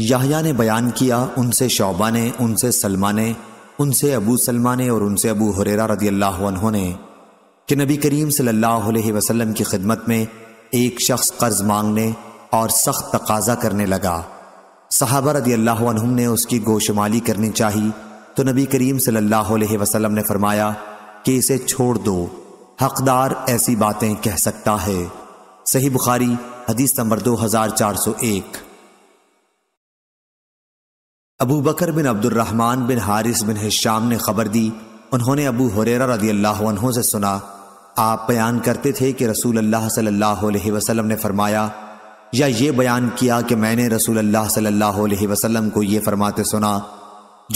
याहिया ने बयान किया उनसे शौबा ने उनसे सलमा ने उनसे अबू सलमा ने और उनसे अबू हुरेरा रदी अल्लाह ने कि नबी करीम सल्लल्लाहु अलैहि वसल्लम की खिदमत में एक शख्स कर्ज मांगने और सख्त तकाजा करने लगा सहाबा रदी अल्लाह ने उसकी गोशमाली करनी चाही तो नबी करीम सल्लल्लाहु अलैहि वसल्लम ने फरमाया कि इसे छोड़ दो हकदार ऐसी बातें कह सकता है सही बुखारी हदीस नंबर दो हजार चार सौ एक Abu Bakr bin Abdulrahman bin Harith bin Hisham ने खबर दी उन्होंने अबू हुरेरा रदी अल्लाह से सुना आप बयान करते थे कि रसूल अल्लाह सल्लल्लाहु अलैहि वसल्लम ने फरमाया या ये बयान किया कि मैंने रसूल अल्लाह सल्लल्लाहु अलैहि वसल्लम को ये फरमाते सुना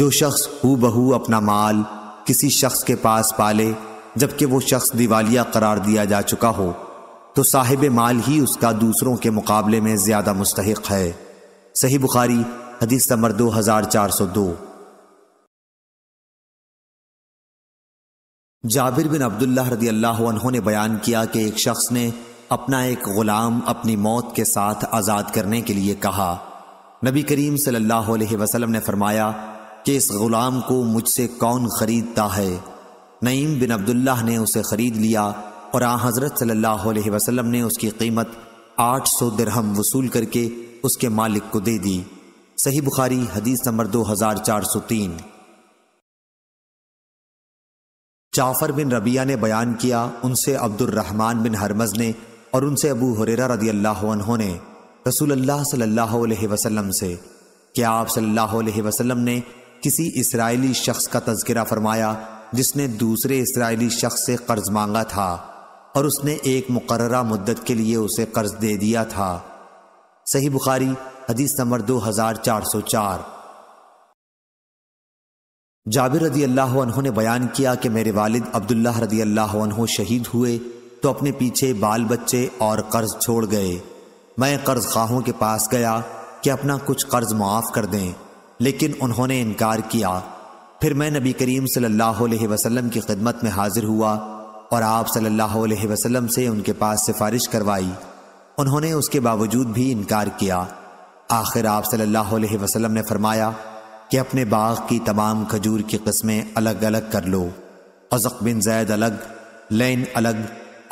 जो शख्स हु बहू अपना माल किसी शख्स के पास पाले जबकि वो शख्स दिवालिया करार दिया जा चुका हो तो साहिब माल ही उसका दूसरों के मुकाबले में ज्यादा मुस्तक है सही बुखारी हदीस नंबर दो हजार चार सौ दो जाबिर बिन अब्दुल्ला रदी अल्लाह उन्होंने बयान किया कि एक शख्स ने अपना एक गुलाम अपनी मौत के साथ आज़ाद करने के लिए कहा नबी करीम सल्लल्लाहु अलैहि वसल्लम ने फरमाया कि इस गुलाम को मुझसे कौन ख़रीदता है नईम बिन अब्दुल्ला ने उसे ख़रीद लिया और आ हज़रत सल्लल्लाहु अलैहि वसल्लम ने उसकी कीमत 800 दरहम वसूल करके उसके मालिक को दे दी सही बुखारी हदीस नंबर दो हजार चार सौ तीन जाफर बिन रबिया ने बयान किया उनसे अब्दुलरहमान बिन हरमज ने और उनसे अबू हुरेरा रदी अल्लाह ने रसूल अल्लाह सल्लल्लाहु अलैहि वसल्लम से क्या आप सल्लल्लाहु अलैहि वसल्लम ने किसी इसराइली शख्स का तस्करा फरमाया जिसने दूसरे इसराइली शख्स से कर्ज मांगा था और उसने एक मुकर्रा मुद्दत के लिए उसे कर्ज दे दिया था सही बुखारी हदीस नंबर चार जाबिर रदी अल्लाह ने बयान किया कि मेरे वालिद अब्दुल्ला रदी अल्लाह शहीद हुए तो अपने पीछे बाल बच्चे और कर्ज छोड़ गए मैं कर्ज खाहों के पास गया कि अपना कुछ कर्ज माफ़ कर दें लेकिन उन्होंने इनकार किया फिर मैं नबी करीम सल्लल्लाहु अलैहि वसल्लम की खिदमत में हाजिर हुआ और आप सल्लल्लाहु अलैहि वसल्लम से उनके पास सिफारिश करवाई उन्होंने उसके बावजूद भी इनकार किया आखिर आप सल्लल्लाहु अलैहि वसल्लम ने फरमाया कि अपने बाग की तमाम खजूर की कस्में अलग अलग कर लो अजक बिन जैद अलग लैन अलग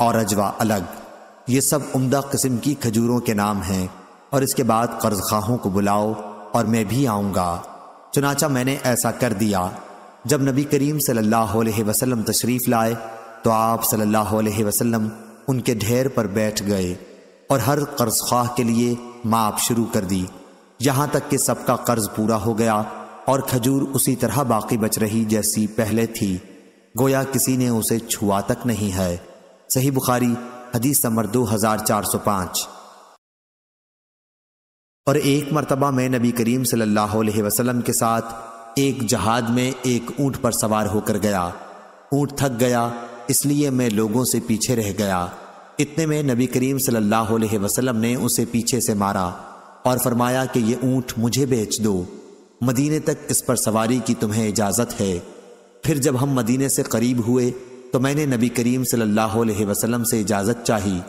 और अजवा अलग ये सब उम्दा किस्म की खजूरों के नाम हैं और इसके बाद कर्ज खाहों को बुलाओ और मैं भी आऊँगा चुनाचा मैंने ऐसा कर दिया जब नबी करीम सल्लल्लाहु अलैहि वसल्लम तशरीफ़ लाए तो आप सल्लल्लाहु अलैहि वसल्लम उनके ढेर पर बैठ गए और हर कर्ज खाह के लिए माप शुरू कर दी यहां तक कि सबका कर्ज पूरा हो गया और खजूर उसी तरह बाकी बच रही जैसी पहले थी गोया किसी ने उसे छुआ तक नहीं है सही बुखारी हदीस नंबर दो हजार चार सौ पांच और एक मरतबा मैं नबी करीम सल्लल्लाहु अलैहि वसल्लम के साथ एक जहाद में एक ऊंट पर सवार होकर गया ऊंट थक गया इसलिए मैं लोगों से पीछे रह गया इतने में नबी करीम सल्लल्लाहु अलैहि वसल्लम ने उसे पीछे से मारा और फरमाया कि ये ऊँट मुझे बेच दो मदीने तक इस पर सवारी की तुम्हें इजाज़त है फिर जब हम मदीने से करीब हुए तो मैंने नबी करीम सल्लल्लाहु अलैहि वसल्लम से इजाज़त चाही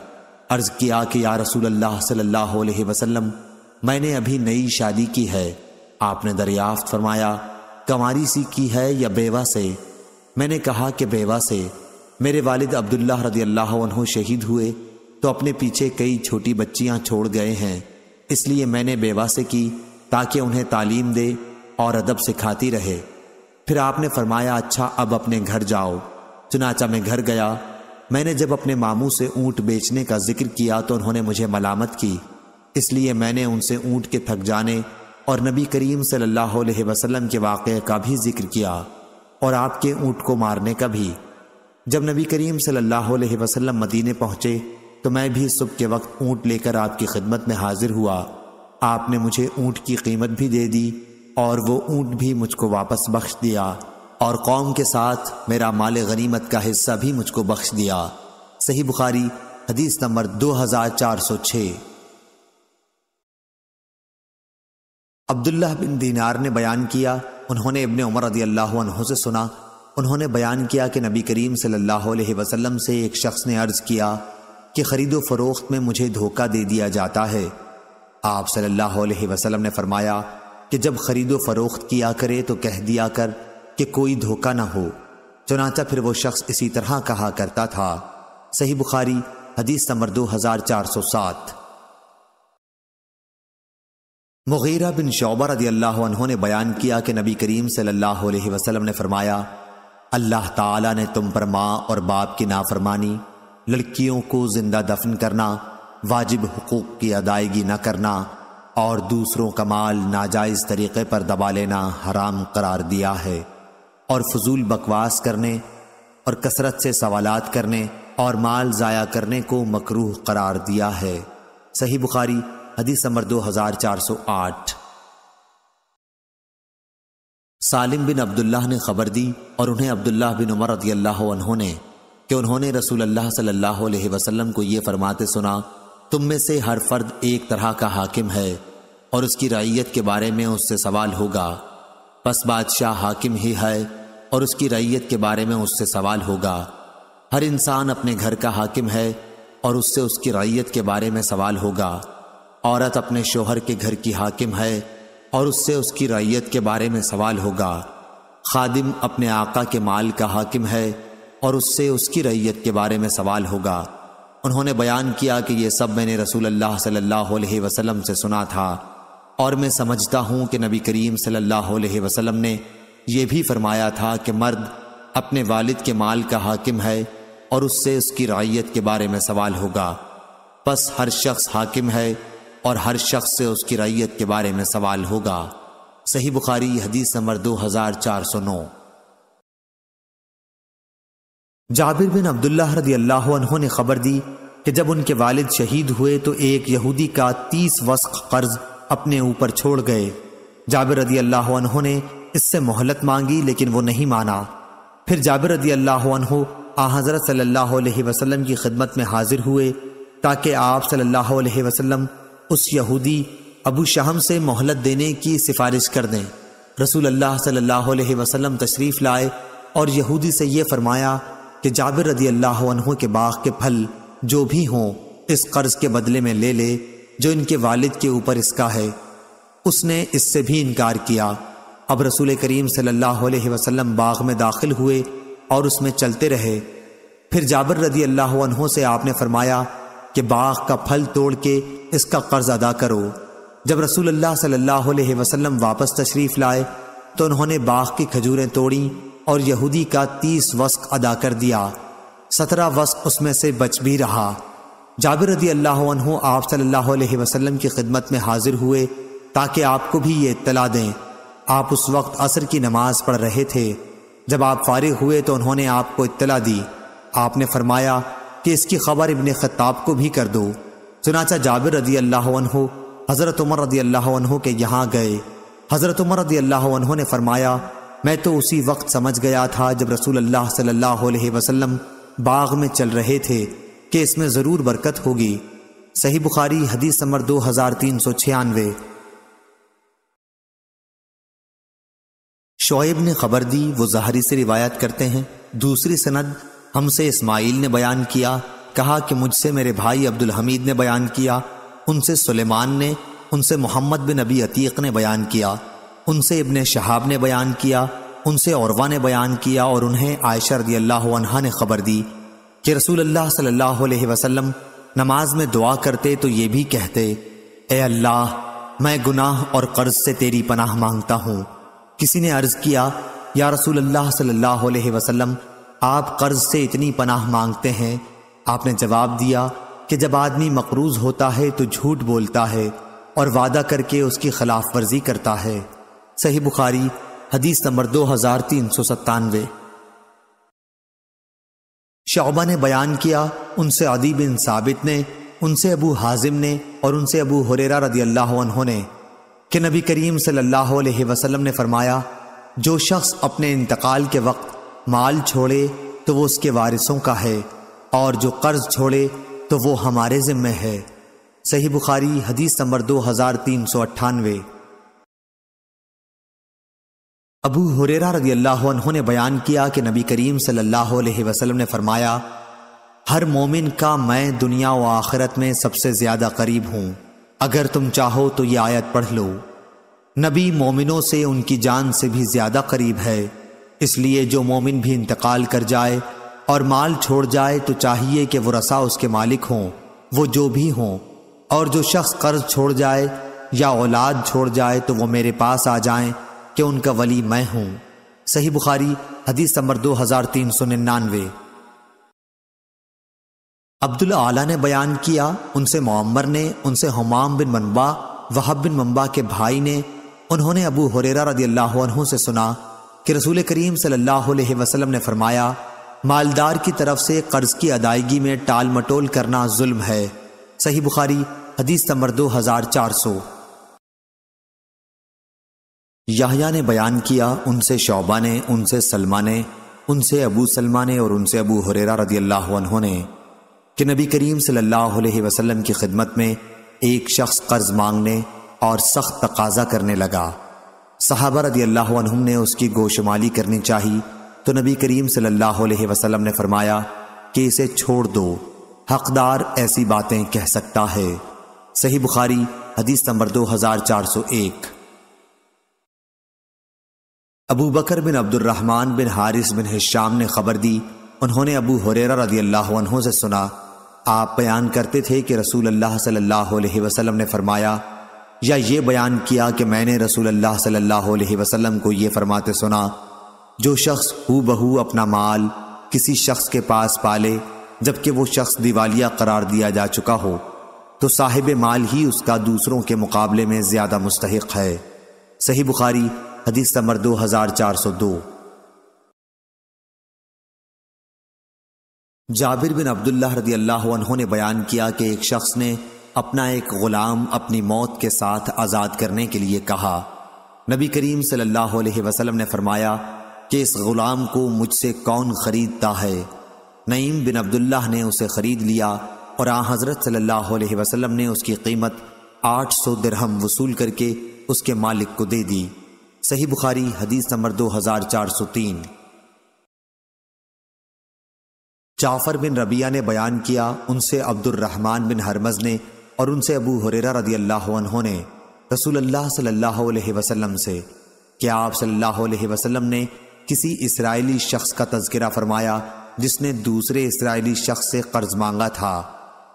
अर्ज़ किया कि या रसूल अल्लाह सल्लल्लाहु अलैहि वसल्लम मैंने अभी नई शादी की है आपने दरियाफ्त फरमाया कंवारी सी की है या बेवा से मैंने कहा कि बेवा से मेरे वालिद अब्दुल्ला रदी अल्लाह शहीद हुए तो अपने पीछे कई छोटी बच्चियां छोड़ गए हैं इसलिए मैंने बेवा से की ताकि उन्हें तालीम दे और अदब सिखाती रहे फिर आपने फरमाया अच्छा अब अपने घर जाओ चुनाचा मैं घर गया मैंने जब अपने मामू से ऊँट बेचने का जिक्र किया तो उन्होंने मुझे मलामत की इसलिए मैंने उनसे ऊँट के थक जाने और नबी करीम सल्लल्लाहु अलैहि वसल्लम के वाक़े का भी जिक्र किया और आपके ऊँट को मारने का भी जब नबी करीम सल्लल्लाहु अलैहि वसल्लम मदीने पहुंचे तो मैं भी सुबह के वक्त ऊँट लेकर आपकी खिदमत में हाजिर हुआ आपने मुझे ऊँट की कीमत भी दे दी और वो ऊँट भी मुझको वापस बख्श दिया और कौम के साथ मेरा माल गनीमत का हिस्सा भी मुझको बख्श दिया सही बुखारी हदीस नंबर 2406 अब्दुल्लाह बिन दीनार ने बयान किया उन्होंने इबन उमर रदी अल्लाह से सुना उन्होंने बयान किया कि नबी करीम सल्लल्लाहु अलैहि वसल्लम से एक शख्स ने अर्ज़ किया कि ख़रीदो फ़रोख्त में मुझे धोखा दे दिया जाता है आप सल्लल्लाहु अलैहि वसल्लम ने फरमाया कि जब ख़रीदो फ़रोख्त किया करे तो कह दिया कर कि कोई धोखा ना हो चुनाचा फिर वो शख्स इसी तरह कहा करता था सही बुखारी हदीस नंबर दो हजार चार सौ सात मुगीरा बिन शौबा रदी अल्लाह ने बयान किया कि नबी करीम सल्लल्लाहु अलैहि वसल्लम ने फरमाया अल्लाह ताला ने तुम पर माँ और बाप की नाफरमानी लड़कियों को जिंदा दफन करना वाजिब हकूक़ की अदायगी न करना और दूसरों का माल नाजायज़ तरीक़े पर दबा लेना हराम करार दिया है और फजूल बकवास करने और कसरत से सवाल करने और माल ज़ाया करने को मकरूह करार दिया है सही बुखारी हदीस नंबर दो हज़ार चार सौ आठ सालिम बिन अब्दुल्लाह ने खबर दी और उन्हें अब्दुल्लाह बिन उमर रदी अल्लाह ने कि उन्होंने रसूल अल्लाह सल्लल्लाहु अलैहि वसल्लम को ये फरमाते सुना तुम में से हर फर्द एक तरह का हाकिम है और उसकी रईयत के बारे में उससे सवाल होगा बस बादशाह हाकिम ही है और उसकी रईयत के बारे में उससे सवाल होगा हर इंसान अपने घर का हाकिम है और उससे उसकी रईयत के बारे में सवाल होगा औरत अपने शोहर के घर की हाकिम है और उससे उसकी रैयत के बारे में सवाल होगा खादिम अपने आका के माल का हाकिम है और उससे उसकी रैयत के बारे में सवाल होगा उन्होंने बयान किया कि ये सब मैंने रसूल अल्लाह सल्लल्लाहु अलैहि वसल्लम से सुना था और मैं समझता हूँ कि नबी करीम सल्लल्लाहु अलैहि वसल्लम ने यह भी फरमाया था कि मर्द अपने वालिद के माल का हाकिम है और उससे उसकी रैयत के बारे में सवाल होगा बस हर शख्स हाकिम है और हर शख्स से उसकी रैयत के बारे में सवाल होगा सही बुखारी हदीस नंबर दो हजार चार सौ नौ जाबिर बिन अब्दुल्ला रदी अल्लाह ने खबर दी कि जब उनके वालिद शहीद हुए तो एक यहूदी का तीस वस्क कर्ज अपने ऊपर छोड़ गए जाबिर रदी अल्लाह ने इससे मोहलत मांगी लेकिन वो नहीं माना फिर जाबिर रदी अल्लाह आ हज़रत सल्लल्लाहु अलैहि वसल्लम की खिदमत में हाजिर हुए ताकि आप सल्लल्लाहु अलैहि वसल्लम उस यहूदी अबू शाहम से मोहलत देने की सिफारिश कर दें रसूल अल्लाह सल्लल्लाहु अलैहि वसल्लम तशरीफ़ लाए और यहूदी से यह फरमाया कि जाबिर रदी अल्लाह के बाग के फल जो भी हों इस कर्ज के बदले में ले ले जो इनके वालिद के ऊपर इसका है उसने इससे भी इनकार किया अब रसूल करीम सल्लल्लाहु अलैहि वसल्लम बाग में दाखिल हुए और उसमें चलते रहे फिर जाबर रदी अल्लाह से आपने फरमाया कि बाग का फल तोड़ के इसका कर्ज अदा करो जब रसूल अल्लाह सल्लल्लाहु अलैहि वसल्लम वापस तशरीफ लाए तो उन्होंने बाग की खजूरें तोड़ी और यहूदी का तीस वस्क अदा कर दिया सत्रह वस्क उसमें से बच भी रहा जाबिर रदी अल्लाह आप सल्लल्लाहु अलैहि वसल्लम की खिदमत में हाजिर हुए ताकि आपको भी ये इतला दें आप उस वक्त असर की नमाज पढ़ रहे थे जब आप फारिग हुए तो उन्होंने आपको इतला दी आपने फरमाया कि इसकी खबर इबन खताब को भी कर दो चुनाचा जाबिर रदी अल्लाह हज़रत उमर रदी अल्लाह के यहाँ गए हज़रत उमर रदी अल्लाह ने फरमाया मैं तो उसी वक्त समझ गया था जब रसूल अल्लाह सल्लल्लाहु अलैहि वसल्लम बाग में चल रहे थे कि इसमें ज़रूर बरकत होगी सही बुखारी हदीस नंबर दो हज़ार तीन सौ छियानवे शोएब ने खबर दी वो जहरी से रिवायत करते हैं दूसरी सनद हमसे इस्माइल ने बयान किया कहा कि मुझसे मेरे भाई अब्दुल हमीद ने बयान किया उनसे सुलेमान ने उनसे मोहम्मद बिन अबी अतीक ने बयान किया उनसे इबन शहाब ने बयान किया उनसे औरवा ने बयान किया और उन्हें आयशर रदी अल्लाह ने खबर दी कि रसूल अल्लाह सल्लल्लाहु अलैहि वसल्लम नमाज में दुआ करते तो ये भी कहते ए अल्लाह मैं गुनाह और कर्ज से तेरी पनाह मांगता हूँ किसी ने अर्ज किया या रसूल अल्लाह सल्लल्लाहु अलैहि वसल्लम आप कर्ज से इतनी पनाह मांगते हैं आपने जवाब दिया कि जब आदमी मकरूज होता है तो झूठ बोलता है और वादा करके उसकी खिलाफ वर्जी करता है सही बुखारी हदीस नंबर दो हजार तीन सौ सत्तानवे शौबा ने बयान किया उनसे अदी बिन साबित ने उनसे अबू हाजिम ने और उनसे अबू हुरेरा रदी अल्लाह ने कि नबी करीम सल्लल्लाहु अलैहि वसल्लम ने फरमाया जो शख्स अपने इंतकाल के वक्त माल छोड़े तो वो उसके वारिसों का है और जो कर्ज छोड़े तो वो हमारे जिम्मे है सही बुखारी हदीस नंबर दो हजार तीन सौ अट्ठानवे अबू हुरेरा रजी अल्लाह ने बयान किया कि नबी करीम सल्लल्लाहु अलैहि वसल्लम ने फरमाया हर मोमिन का मैं दुनिया व आखिरत में सबसे ज्यादा करीब हूं अगर तुम चाहो तो ये आयत पढ़ लो नबी मोमिनों से उनकी जान से भी ज्यादा करीब है इसलिए जो मोमिन भी इंतकाल कर जाए और माल छोड़ जाए तो चाहिए कि वो रसा उसके मालिक हों वो जो भी हों और जो शख्स कर्ज छोड़ जाए या औलाद छोड़ जाए तो वो मेरे पास आ जाए कि उनका वली मैं हूं सही बुखारी हदीस नंबर दो हजार तीन सौ निन्यानवे अब्दुल आला ने बयान किया उनसे मोम्मर ने उनसे हमाम बिन मनबा वहब बिन मनबा के भाई ने उन्होंने अबू हुरेरा रदी अल्लाह से सुना कि रसूल करीम सल्लाम ने फरमाया मालदार की तरफ से कर्ज की अदायगी में टाल मटोल करना जुल्म है सही बुखारी हदीस नंबर दो हजार चार सौ याहिया ने बयान किया उनसे शौबा ने उनसे सलमा ने उनसे अबू सलमा ने और उनसे अबू हुरेरा रदी अल्लाह ने कि नबी करीम सल्लल्लाहु अलैहि वसल्लम की खिदमत में एक शख्स कर्ज मांगने और सख्त तकाजा करने लगा सहाबा रदी अल्लाह ने उसकी गोशमाली करनी चाही तो नबी करीम सल्लाम ने फरमाया कि इसे छोड़ दो हकदार ऐसी बातें कह सकता है सही बुखारी हदीस नंबर दो हजार चार सौ एक Abu Bakr bin Abdulrahman bin Harith bin Hisham ने खबर दी उन्होंने अबू हुरेरा रदी अल्लाह से सुना आप बयान करते थे कि रसूल अल्लाह सल्लल्लाहु ने फरमाया या ये बयान किया कि मैंने रसूल अल्लाह सल्लल्लाहु अलैहि वसल्लम को ये फरमाते सुना जो शख्स हु बहू अपना माल किसी शख्स के पास पाले जबकि वो शख्स दिवालिया करार दिया जा चुका हो तो साहिब माल ही उसका दूसरों के मुकाबले में ज्यादा मुस्तक है सही बुखारी हदीस नंबर दो हजार चार सौ दो जाबिर बिन अब्दुल्ला रदी अल्लाह ने बयान किया कि एक शख्स ने अपना एक ग़ुलाम अपनी मौत के साथ आज़ाद करने के लिए कहा नबी करीम सल्लल्लाहु अलैहि वसल्लम ने फरमाया कि इस ग़ुलाम को मुझसे कौन ख़रीदता है नईम बिन अब्दुल्लाह ने उसे ख़रीद लिया और आ हज़रत सल्लल्लाहु अलैहि वसल्लम ने उसकी कीमत 800 दरहम वसूल करके उसके मालिक को दे दी सही बुखारी हदीस नंबर दो हज़ार चार सौ तीन जाफ़र बिन रबिया ने बयान किया उनसे अब्दुलरहमान बिन हरमज ने और उनसे अबू हुरेरा रदी अल्लाह ने रसूल अल्लाह सल्लल्लाहु अलैहि वसल्लम से क्या आप सल्लल्लाहु अलैहि वसल्लम ने किसी इसराइली शख्स का तस्करा फरमाया जिसने दूसरे इसराइली शख्स से कर्ज मांगा था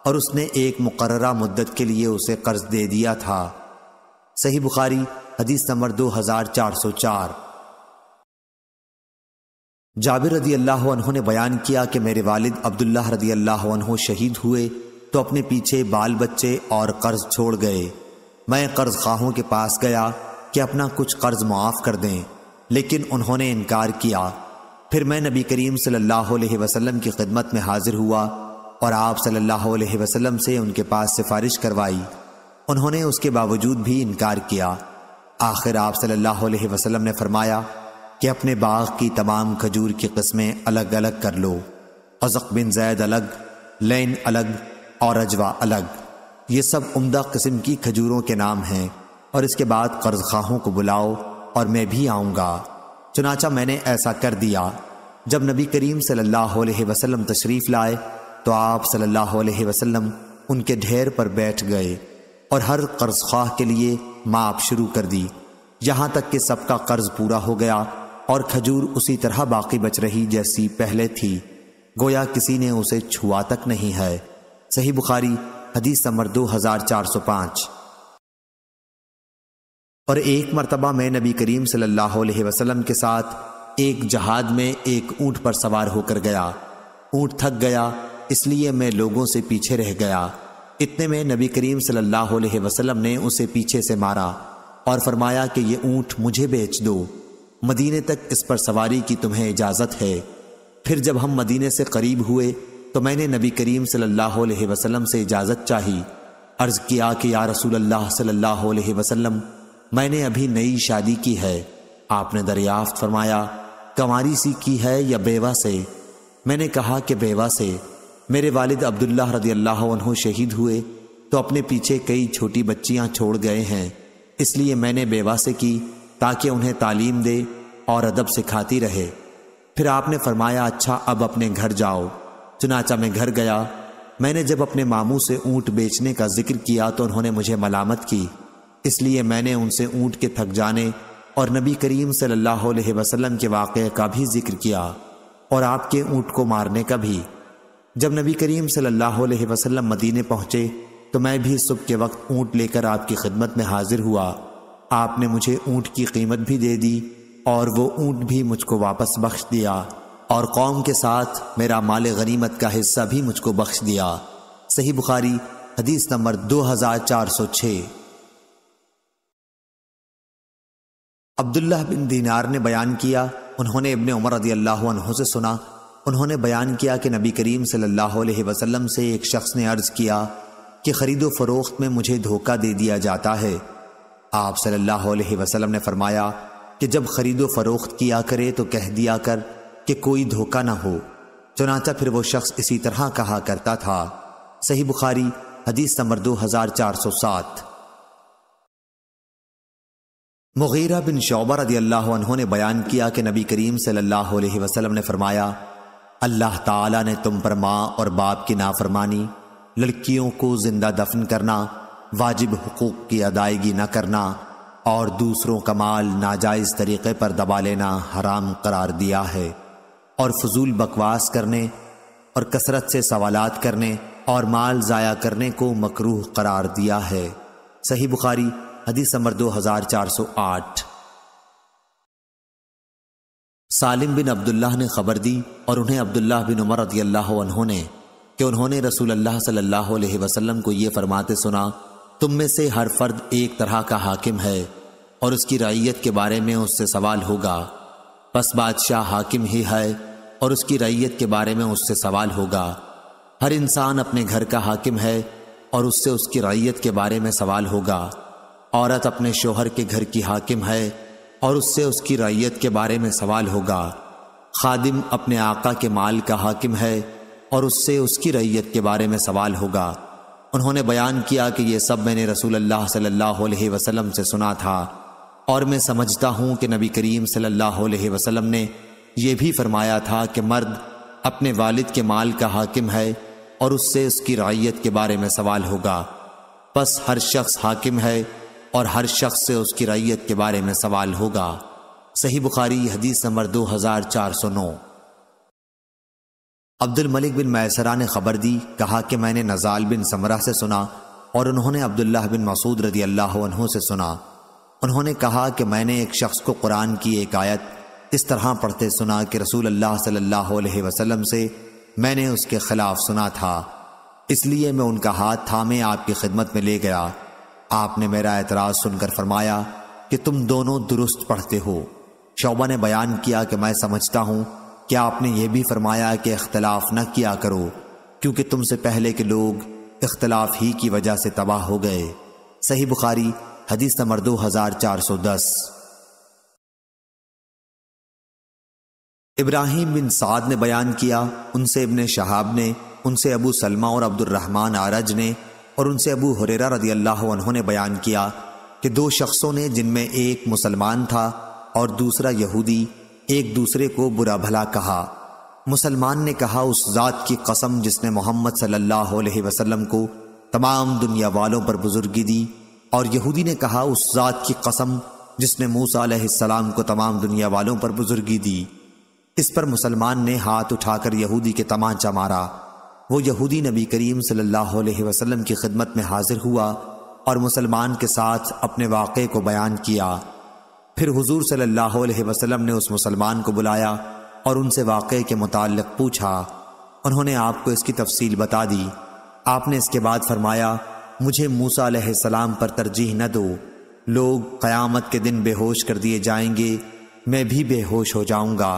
और उसने एक मुकर्रा मुद्दत के लिए उसे कर्ज दे दिया था सही बुखारी हदीस नंबर दो हजार चार सौ चार जाबिर रदी अल्लाह ने बयान किया कि मेरे वालिद अब्दुल्ला रदी अल्लाह शहीद हुए तो अपने पीछे बाल बच्चे और कर्ज छोड़ गए मैं कर्ज खाहों के पास गया कि अपना कुछ कर्ज मुआफ़ कर दें लेकिन उन्होंने इनकार किया फिर मैं नबी करीम सल्लल्लाहु अलैहि वसल्लम की खिदमत में हाजिर हुआ और आप सल्लल्लाहु अलैहि वसल्लम से उनके पास सिफारिश करवाई उन्होंने उसके बावजूद भी इनकार किया आखिर आप सल्लल्लाहु अलैहि वसल्लम ने फरमाया कि अपने बाग की तमाम खजूर की कस्में अलग अलग कर लो अजक बिन जैद अलग लैन अलग और अजवा अलग ये सब उम्दा किस्म की खजूरों के नाम हैं और इसके बाद कर्ज खाहों को बुलाओ और मैं भी आऊँगा चुनाचा मैंने ऐसा कर दिया जब नबी करीम सल्लल्लाहु अलैहि वसल्लम तशरीफ़ लाए तो आप सल्लल्लाहु अलैहि वसल्लम उनके ढेर पर बैठ गए और हर कर्ज ख्वाह के लिए माप शुरू कर दी यहाँ तक कि सबका कर्ज पूरा हो गया और खजूर उसी तरह बाकी बच रही जैसी पहले थी गोया किसी ने उसे छुआ तक नहीं है सही बुखारी हदीस नंबर दो हज़ार चार सौ पांच और एक मरतबा मैं नबी करीम सल्लल्लाहु अलैहि वसल्लम के साथ एक जहाद में एक ऊंट पर सवार होकर गया ऊँट थक गया इसलिए मैं लोगों से पीछे रह गया इतने में नबी करीम सल्लल्लाहु अलैहि वसल्लम ने उसे पीछे से मारा और फरमाया कि ये ऊंट मुझे बेच दो मदीने तक इस पर सवारी की तुम्हें इजाज़त है फिर जब हम मदीने से करीब हुए तो मैंने नबी करीम सल्लल्लाहु अलैहि वसल्लम से इजाज़त चाही अर्ज़ किया कि या रसूल अल्लाह सल्लल्लाहु अलैहि वसल्लम मैंने अभी नई शादी की है आपने दरियाफ्त फरमाया कंवारी सी की है या बेवा से मैंने कहा कि बेवा से मेरे वालिद अब्दुल्ला रदी अल्लाह शहीद हुए तो अपने पीछे कई छोटी बच्चियाँ छोड़ गए हैं इसलिए मैंने बेवा से की ताकि उन्हें तालीम दे और अदब सिखाती रहे फिर आपने फरमाया अच्छा अब अपने घर जाओ चुनाचा मैं घर गया मैंने जब अपने मामू से ऊँट बेचने का जिक्र किया तो उन्होंने मुझे मलामत की इसलिए मैंने उनसे ऊँट के थक जाने और नबी करीम सल्लल्लाहु अलैहि वसल्लम के वाक़े का भी जिक्र किया और आपके ऊँट को मारने का भी जब नबी करीम सल्लल्लाहु अलैहि वसल्लम मदीने पहुँचे तो मैं भी सुबह के वक्त ऊँट लेकर आपकी खिदमत में हाजिर हुआ आपने मुझे ऊँट की कीमत भी दे दी और वो ऊँट भी मुझको वापस बख्श दिया और कौम के साथ मेरा माल गनीमत का हिस्सा भी मुझको बख्श दिया सही बुखारी हदीस नंबर दो हजार चार सौ अब्दुल्ला बिन दीनार ने बयान किया उन्होंने इबन उमर रदी अल्लाह से सुना उन्होंने बयान किया कि नबी करीम सल्लल्लाहु अलैहि वसल्लम से एक शख्स ने अर्ज़ किया कि ख़रीदो फरोख्त में मुझे धोखा दे दिया जाता है आप सल्लल्लाहु अलैहि वसल्लम ने फरमाया कि जब ख़रीदो फरोख्त किया करे तो कह दिया कर कि कोई धोखा ना हो चुनाचा फिर वो शख्स इसी तरह कहा करता था सही बुखारी हदीस नंबर दो हजार चार सौ सात मुगीरा बिन शोबर अदी अल्लाह ने बयान किया कि नबी करीम सल्लल्लाहु अलैहि वसल्लम ने फरमाया अल्लाह ताला ने तुम पर माँ और बाप की नाफरमानी लड़कियों को जिंदा दफन करना वाजिब हकूक की अदायगी न करना और दूसरों का माल नाजायज़ तरीक़े पर दबा लेना हराम करार दिया है और फजूल बकवास करने और कसरत से सवालात करने और माल ज़ाया करने को मकरूह करार दिया है सही बुखारी हदीस नंबर दो हजार चार सौ आठ सालिम बिन अब्दुल्लाह ने खबर दी और उन्हें अब्दुल्लाह बिन उमर अल्लाह ने कि उन्होंने रसूल अल्लाह सल्लल्लाहु अलैहि वसल्लम को ये फरमाते सुना तुम में से हर फर्द एक तरह का हाकिम है और उसकी रईयत के बारे में उससे सवाल होगा बस बादशाह हाकिम ही है और उसकी रैयत के बारे में उससे सवाल होगा हर इंसान अपने घर का हाकिम है और उससे उसकी रैयत के बारे में सवाल होगा औरत अपने शोहर के घर की हाकिम है और उससे उसकी रैयत के बारे में सवाल होगा खादिम अपने आका के माल का हाकिम है और उससे उसकी रैयत के बारे में सवाल होगा उन्होंने बयान किया कि यह सब मैंने रसूल अल्लाह सल्लल्लाहु अलैहि वसल्लम से सुना था और मैं समझता हूँ कि नबी करीम सल्लल्लाहु अलैहि वसल्लम ने यह भी फरमाया था कि मर्द अपने वालिद के माल का हाकिम है और उससे उसकी रायत के बारे में सवाल होगा बस हर शख्स हाकिम है और हर शख्स से उसकी रैयत के बारे में सवाल होगा सही बुखारी हदीस नंबर दो हजार चार सौ नौ अब्दुल मलिक बिन मैसरा ने खबर दी कहा कि मैंने नजाल बिन समरा से सुना और उन्होंने अब्दुल्लाह बिन मसूद रदी अल्लाह से सुना उन्होंने कहा कि मैंने एक शख्स को कुरान की एक आयत इस तरह पढ़ते सुना कि रसूल अल्लाह सल्लल्लाहु अलैहि वसल्लम से मैंने उसके खिलाफ सुना था इसलिए मैं उनका हाथ थामे आपकी खिदमत में ले गया आपने मेरा एतराज़ सुनकर फरमाया कि तुम दोनों दुरुस्त पढ़ते हो शोबा ने बयान किया कि मैं समझता हूँ कि आपने यह भी फरमाया कि इख्तलाफ न किया करो क्योंकि तुमसे पहले के लोग इख्तलाफ ही की वजह से तबाह हो गए सही बुखारी हदीस नंबर दो हजार चार सौ दस इब्राहिम बिन साद ने बयान किया उनसे इबन शहाब ने उनसे अबू सलमा और अब्दुलरहमान आरज ने और उनसे अबू हुरेरा रदी अल्लाह ने बयान किया कि दो शख्सों ने जिनमें एक मुसलमान था और दूसरा यहूदी एक दूसरे को बुरा भला कहा मुसलमान ने कहा उस ज़ात की कसम जिसने मोहम्मद सल्लल्लाहु अलैहि वसल्लम को तमाम दुनिया वालों पर बुजुर्गी दी और यहूदी ने कहा उस जात की कसम जिसने मूसा को तमाम दुनिया वालों पर बुजुर्गी दी इस पर मुसलमान ने हाथ उठाकर यहूदी के तमाचा मारा वो यहूदी नबी करीम सल्लल्लाहु अलैहि वसल्लम की खिदमत में हाजिर हुआ और मुसलमान के साथ अपने वाक़े को बयान किया फिर हुजूर सल्लल्लाहु अलैहि वसल्लम ने उस मुसलमान को बुलाया और उनसे वाक़े के मुतालिक पूछा उन्होंने आपको इसकी तफसील बता दी आपने इसके बाद फरमाया मुझे मूसा सलाम पर तरजीह न दो लोग क़यामत के दिन बेहोश कर दिए जाएंगे मैं भी बेहोश हो जाऊंगा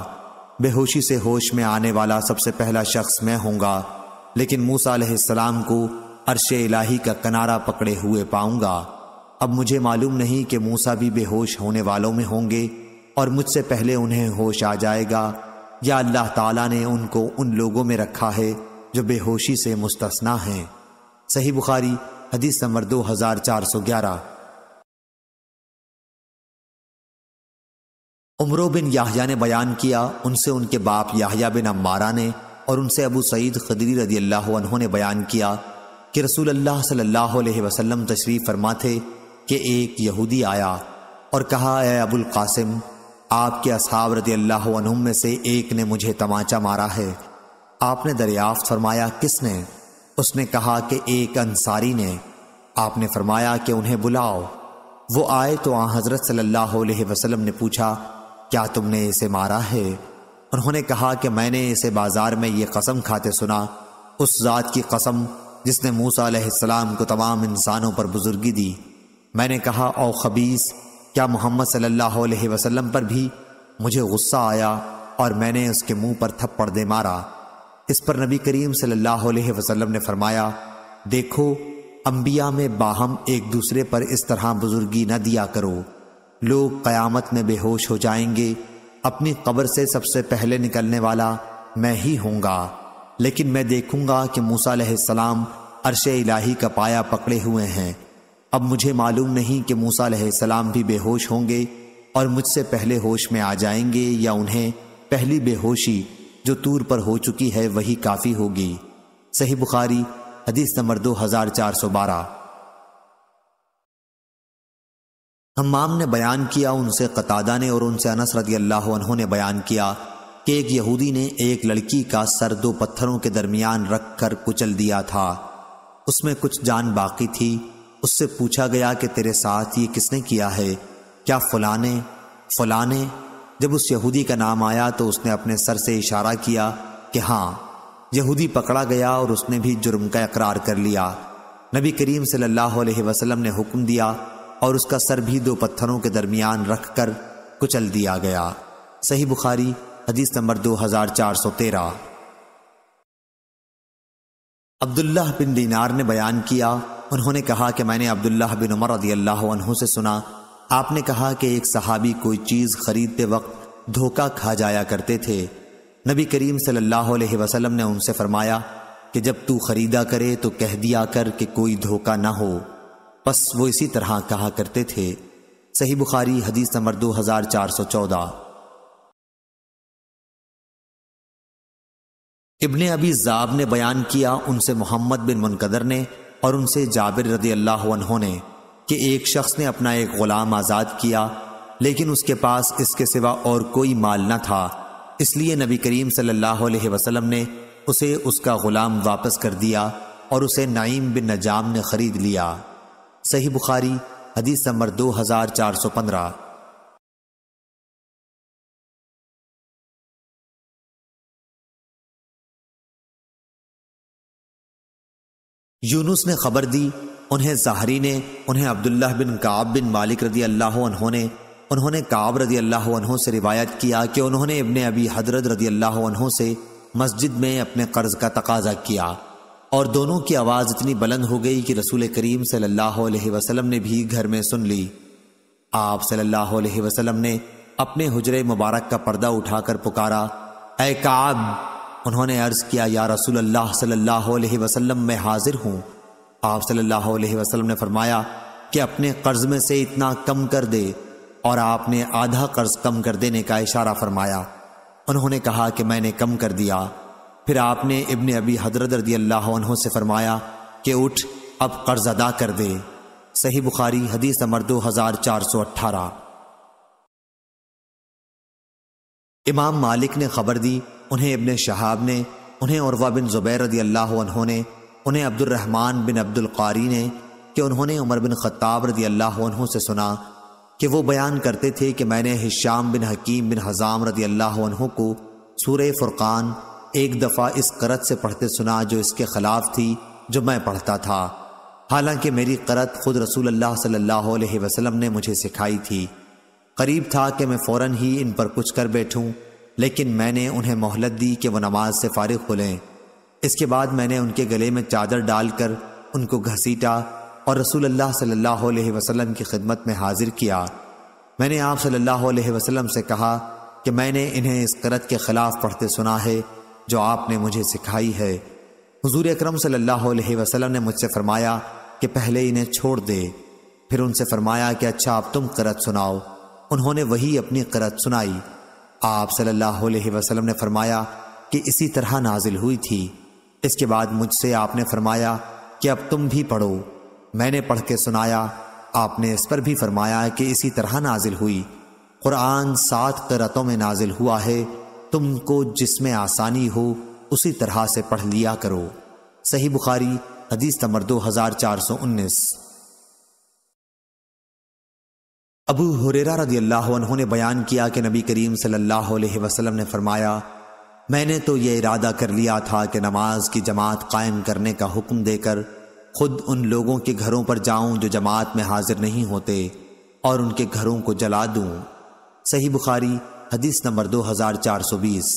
बेहोशी से होश में आने वाला सबसे पहला शख्स मैं होऊंगा लेकिन मूसा सलाम को अरश इलाही का किनारा पकड़े हुए पाऊंगा अब मुझे मालूम नहीं कि मूसा भी बेहोश होने वालों में होंगे और मुझसे पहले उन्हें होश आ जाएगा या अल्लाह ताला ने उनको उन लोगों में रखा है जो बेहोशी से मुस्तना हैं सही बुखारी हदीस नंबर दो हजार चार सौ ग्यारह उमरो बिन याहिया ने बयान किया उनसे उनके बाप याहिया बिन अम्मारा ने और उनसे अबू सईद खदरी रदी अल्लाह ने बयान किया कि रसूल अल्लाह सल्लल्लाहु अलैहि वसल्लम तशरीफ़ फरमा थे कि एक यहूदी आया और कहा ए अबुल कासिम आपके असहाब रदी अल्लाह में से एक ने मुझे तमाचा मारा है आपने दरियाफ्त फरमाया किसने उसने कहा कि एक अंसारी ने आपने फरमाया कि उन्हें बुलाओ वो आए तो आ हज़रत सल्लल्लाहु अलैहि वसल्लम ने पूछा क्या तुमने इसे मारा है उन्होंने कहा कि मैंने इसे बाजार में ये कसम खाते सुना उस ज़ात की कसम जिसने मूसा अलैहिस्सलाम को तमाम इंसानों पर बुजुर्गी दी मैंने कहा ओ खबीस क्या मोहम्मद सल्लल्लाहु अलैहि वसल्लम पर भी मुझे गुस्सा आया और मैंने उसके मुंह पर थप्पड़ दे मारा इस पर नबी करीम सल्लल्लाहु अलैहि वसल्लम ने फरमाया देखो अंबिया में बाहम एक दूसरे पर इस तरह बुजुर्गी न दिया करो लोग कयामत में बेहोश हो जाएंगे अपनी कब्र से सबसे पहले निकलने वाला मैं ही होऊंगा लेकिन मैं देखूंगा कि मूसा सलाम अरश इलाही का पाया पकड़े हुए हैं अब मुझे मालूम नहीं कि मूसा सलाम भी बेहोश होंगे और मुझसे पहले होश में आ जाएंगे या उन्हें पहली बेहोशी जो तूर पर हो चुकी है वही काफ़ी होगी सही बुखारी हदीस नंबर दो हजार चार सौ बारह हमाम ने बयान किया उनसे कतादा ने और उनसे अनस रदी अल्लाह ने बयान किया कि एक यहूदी ने एक लड़की का सर दो पत्थरों के दरमियान रख कर कुचल दिया था उसमें कुछ जान बाकी थी उससे पूछा गया कि तेरे साथ ये किसने किया है क्या फलाने फलाने जब उस यहूदी का नाम आया तो उसने अपने सर से इशारा किया कि हाँ यहूदी पकड़ा गया और उसने भी जुर्म का इकरार कर लिया नबी करीम सल्लल्लाहु अलैहि वसल्लम ने हुक्म दिया और उसका सर भी दो पत्थरों के दरमियान रख कर कुचल दिया गया सही बुखारी हदीस नंबर दो हजार चार सौ तेरह अब्दुल्लाह बिन दीनार ने बयान किया उन्होंने कहा कि मैंने अब्दुल्ला बिन उमर रदी अल्लाह से सुना आपने कहा कि एक सहाबी कोई चीज़ खरीदते वक्त धोखा खा जाया करते थे नबी करीम सल्लल्लाहु अलैहि वसल्लम ने उनसे फरमाया कि जब तू खरीदा करे तो कह दिया कर कि कोई धोखा ना हो बस वो इसी तरह कहा करते थे सही बुखारी हदीस नंबर दो हजार चार सौ चौदह इबन अबी जाब ने बयान किया उनसे मोहम्मद बिन मुनकदर ने और उनसे जाबिर रदी अल्लाह ने कि एक शख्स ने अपना एक गुलाम आज़ाद किया लेकिन उसके पास इसके सिवा और कोई माल न था इसलिए नबी करीम सल्लल्लाहु अलैहि वसल्लम ने उसे उसका गुलाम वापस कर दिया और उसे नाइम बिन नजाम ने खरीद लिया सही बुखारी हदीस नंबर दो हजार चार सौ पंद्रह यूनुस ने खबर दी उन्हें जाहरी ने उन्हें अब्दुल्ला बिन काब बिन मालिक रदी अल्लाह ने उन्होंने काब रदी अल्लाह से रिवायत किया कि उन्होंने इबन अबी हजरत रदी अल्लाह से मस्जिद में अपने कर्ज का तकाजा किया और दोनों की आवाज़ इतनी बुलंद हो गई कि रसूल करीम सल्ह वसलम ने भी घर में सुन ली आप सल्लल्लाहु अलैहि वसल्लम ने अपने हजरे मुबारक का पर्दा उठाकर पुकारा ए काब उन्होंने अर्ज किया या रसूल अल्लाह सल्लल्लाहु अलैहि वसल्लम मैं हाजिर हूँ आप सल्लल्लाहु अलैहि वसल्लम ने फरमाया कि अपने कर्ज में से इतना कम कर दे और आपने आधा कर्ज कम कर देने का इशारा फरमाया उन्होंने कहा कि मैंने कम कर दिया फिर आपने इबन अबी हजरत रदी अल्लाह से फरमाया कि उठ अब कर्ज अदा कर दे सही बुखारी हदीस नंबर दो हजार चार सौ अट्ठारह इमाम मालिक ने खबर दी उन्हें इबन शहाब ने उन्हें और बिन जुबैर रदी अल्लाह ने उन्हें अब्दुलरहमान बिन अब्दुल कारी ने कि उन्होंने उमर बिन खत्ताब रदी अल्लाह से सुना कि वो बयान करते थे कि मैंने हिशाम बिन हकीम बिन हज़ाम रदी अल्लाह को सूर फुरकान एक दफ़ा इस करत से पढ़ते सुना जो इसके ख़िलाफ़ थी जो मैं पढ़ता था हालांकि मेरी करत खुद रसूल अल्लाह सल्लल्लाहु अलैहि वसल्लम ने मुझे सिखाई थी करीब था कि मैं फ़ौर ही इन पर कुछ कर बैठूं लेकिन मैंने उन्हें मोहलत दी कि वह नमाज से फ़ारिग हो लें इसके बाद मैंने उनके गले में चादर डालकर उनको घसीटा और रसूल अल्लाह सल्लल्लाहु अलैहि वसल्लम की खिदमत में हाजिर किया मैंने आप सल्लल्लाहु अलैहि वसल्लम से कहा कि मैंने इन्हें इस करत के ख़िलाफ़ पढ़ते सुना है जो आपने मुझे सिखाई है हुजूर अकरम सल्लल्लाहु अलैहि वसल्लम ने मुझसे फरमाया कि पहले इन्हें छोड़ दे फिर उनसे फरमाया कि अच्छा आप तुम करत सुनाओ उन्होंने वही अपनी करत सुनाई आप सल्लल्लाहु अलैहि वसल्लम ने फरमाया कि इसी तरह नाजिल हुई थी इसके बाद मुझसे आपने फरमाया कि अब तुम भी पढ़ो मैंने पढ़ के सुनाया आपने इस पर भी फरमाया कि इसी तरह नाजिल हुई कुरान सात करतों में नाजिल हुआ है तुमको जिसमें आसानी हो उसी तरह से पढ़ लिया करो सही बुखारी हदीस नंबर दो हजार चार सौ उन्नीस अबू हुरेरा रदी अल्लाह ने बयान किया कि नबी करीम सल्लल्लाहु अलैहि वसल्लम ने फरमाया मैंने तो ये इरादा कर लिया था कि नमाज की जमात कायम करने का हुक्म देकर खुद उन लोगों के घरों पर जाऊं जो जमात में हाजिर नहीं होते और उनके घरों को जला दूं सही बुखारी हदीस नंबर 2420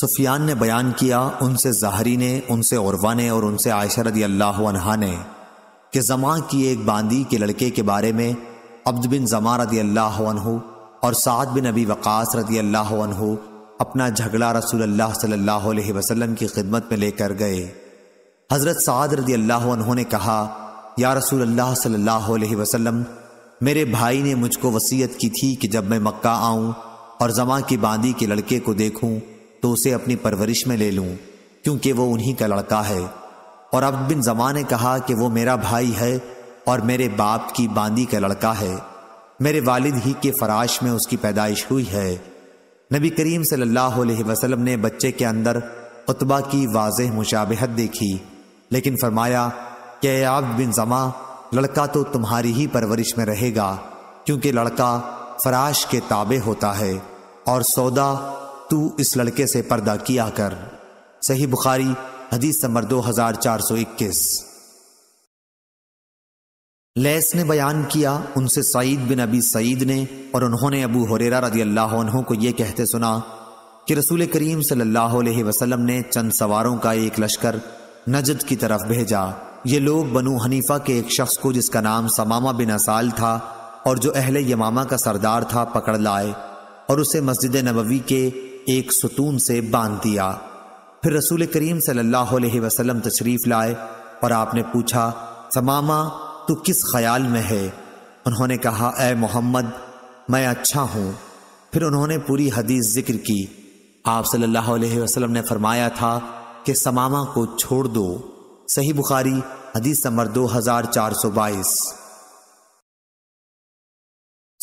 सुफियान ने बयान किया उनसे जहरी ने उनसे औरवा ने और उनसे आयशरदी अल्लाह ने कि जमा की एक बांदी के लड़के के बारे में अब्द बिन जमा रदी अल्लाह और साद बिन अबी वक़ास रदी अल्लाह अपना झगड़ा रसूल अल्लाह सल्लल्लाहु अलैहि वसल्लम की खिदमत में लेकर गए हज़रत साद रदी अल्लाह ने कहा या रसूल अल्लाह सल्लल्लाहु अलैहि वसल्लम मेरे भाई ने मुझको वसीयत की थी कि जब मैं मक्का आऊं और जमा की बांदी के लड़के को देखूं तो उसे अपनी परवरिश में ले लूं क्योंकि वो उन्हीं का लड़का है और अब बिन जमा ने कहा कि वो मेरा भाई है और मेरे बाप की बांदी का लड़का है मेरे वालिद ही के फराश में उसकी पैदाइश हुई है नबी करीम सल्लल्लाहु अलैहि वसल्लम ने बच्चे के अंदर उतबा की वाज मुशाबहत देखी लेकिन फरमाया कि आब बिन जमा लड़का तो तुम्हारी ही परवरिश में रहेगा क्योंकि लड़का फराश के ताबे होता है और सौदा तू इस लड़के से पर्दा किया कर सही बुखारी हदीस नंबर दो हजार चार सौ इक्कीस लैस ने बयान किया उनसे सईद बिन अबी सईद ने और उन्होंने अबू हुरेरा रजी अल्लाह को यह कहते सुना कि रसूल करीम सल्लल्लाहु अलैहि वसल्लम ने चंद सवारों का एक लश्कर नजद की तरफ भेजा ये लोग बनु हनीफा के एक शख्स को जिसका नाम समामा बिन असाल था और जो अहले यमामा का सरदार था पकड़ लाए और उसे मस्जिद नबवी के एक सुतून से बांध दिया फिर रसूल करीम सल्लल्लाहु अलैहि वसल्लम तशरीफ़ लाए और आपने पूछा समामा तू किस ख्याल में है उन्होंने कहा ए मोहम्मद मैं अच्छा हूँ फिर उन्होंने पूरी हदीस जिक्र की आप सल्लल्लाहु अलैहि वसल्लम ने फरमाया था कि समामा को छोड़ दो सही बुखारी हदीस नंबर दो हजार चार सौ बाईस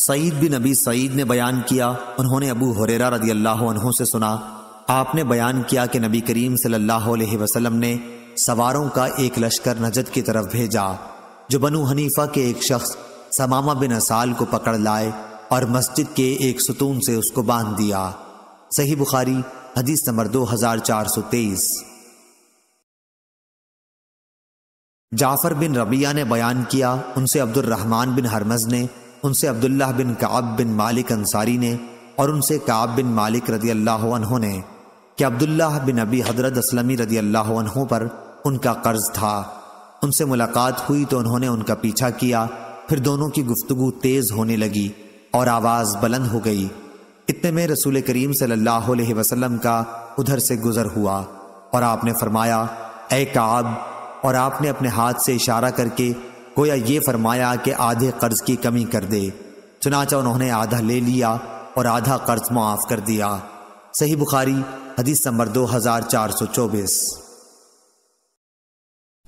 सईद बिन अबी सईद ने बयान किया उन्होंने अबू हुरेरा रदी अल्लाह से सुना आपने बयान किया कि नबी करीम सल्लल्लाहु अलैहि वसल्लम ने सवारों का एक लश्कर नजद की तरफ भेजा जो बनु हनीफा के एक शख्स समामा बिन असाल को पकड़ लाए और मस्जिद के एक सुतून से उसको बांध दिया सही बुखारी हदीस नंबर दो हजार चार सौ तेईस जाफर बिन रबिया ने बयान किया उनसे अब्दुलरहमान बिन हरमज ने उनसे अब्दुल्ला बिन काब बिन मालिक अंसारी ने और उनसे काब बिन मालिक रदी अल्लाह ने कि अब्दुल्ला बिन अबी हजरत असलमी रदी अल्लाह पर उनका कर्ज था उनसे मुलाकात हुई तो उन्होंने उनका पीछा किया फिर दोनों की गुफ्तगु तेज होने लगी और आवाज बुलंद हो गई इतने में रसूल करीम सल्लल्लाहु अलैहि वसल्लम का उधर से गुजर हुआ और आपने फरमाया ए काब और आपने अपने हाथ से इशारा करके गोया ये फरमाया कि आधे कर्ज की कमी कर दे चुनाचा उन्होंने आधा ले लिया और आधा कर्ज मुआफ कर दिया सही बुखारी हदीस नंबर दो हजार चार सौ चौबीस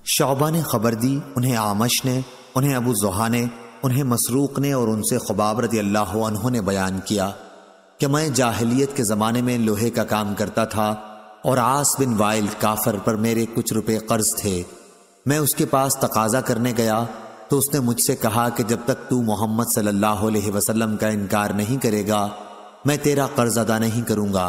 शौबा ने खबर दी उन्हें आमश ने उन्हें अबू जोहा ने उन्हें मसरूक ने और उनसे खबाब अल्लाह ने बयान किया कि मैं जाहलीत के ज़माने में लोहे का काम करता था और आस बिन वाइल काफर पर मेरे कुछ रुपए कर्ज थे मैं उसके पास तकाजा करने गया तो उसने मुझसे कहा कि जब तक तू मोहम्मद सल्लल्लाहु अलैहि वसल्लम का इनकार नहीं करेगा मैं तेरा कर्ज अदा नहीं करूँगा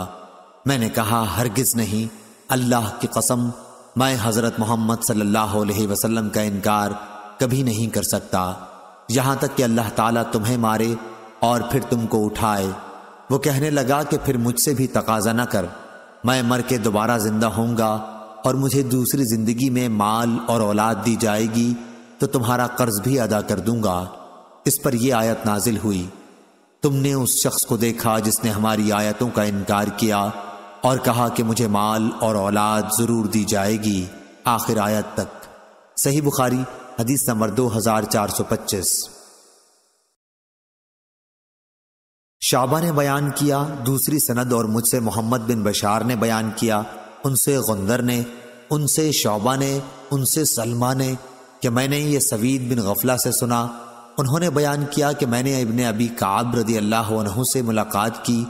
मैंने कहा हरगज़ नहीं अल्लाह की कसम मैं हज़रत मोहम्मद सल्लल्लाहु वसल्लम का इनकार कभी नहीं कर सकता यहाँ तक कि अल्लाह ताला तुम्हें मारे और फिर तुमको उठाए वो कहने लगा कि फिर मुझसे भी तकाजा ना कर मैं मर के दोबारा ज़िंदा होऊंगा और मुझे दूसरी ज़िंदगी में माल और औलाद दी जाएगी तो तुम्हारा कर्ज भी अदा कर दूंगा इस पर यह आयत नाजिल हुई तुमने उस शख्स को देखा जिसने हमारी आयतों का इनकार किया और कहा कि मुझे माल और औलाद ज़रूर दी जाएगी आखिर आयत तक सही बुखारी हदीस नंबर दो हज़ार चार सौ पच्चीस शाबा ने बयान किया दूसरी सनद और मुझसे मोहम्मद बिन बशार ने बयान किया उनसे गुंदर ने उनसे शोबा ने उनसे सलमा ने कि मैंने ये सवीद बिन गफला से सुना उन्होंने बयान किया कि मैंने इबन अबी काब रदी अल्लाह से मुलाकात की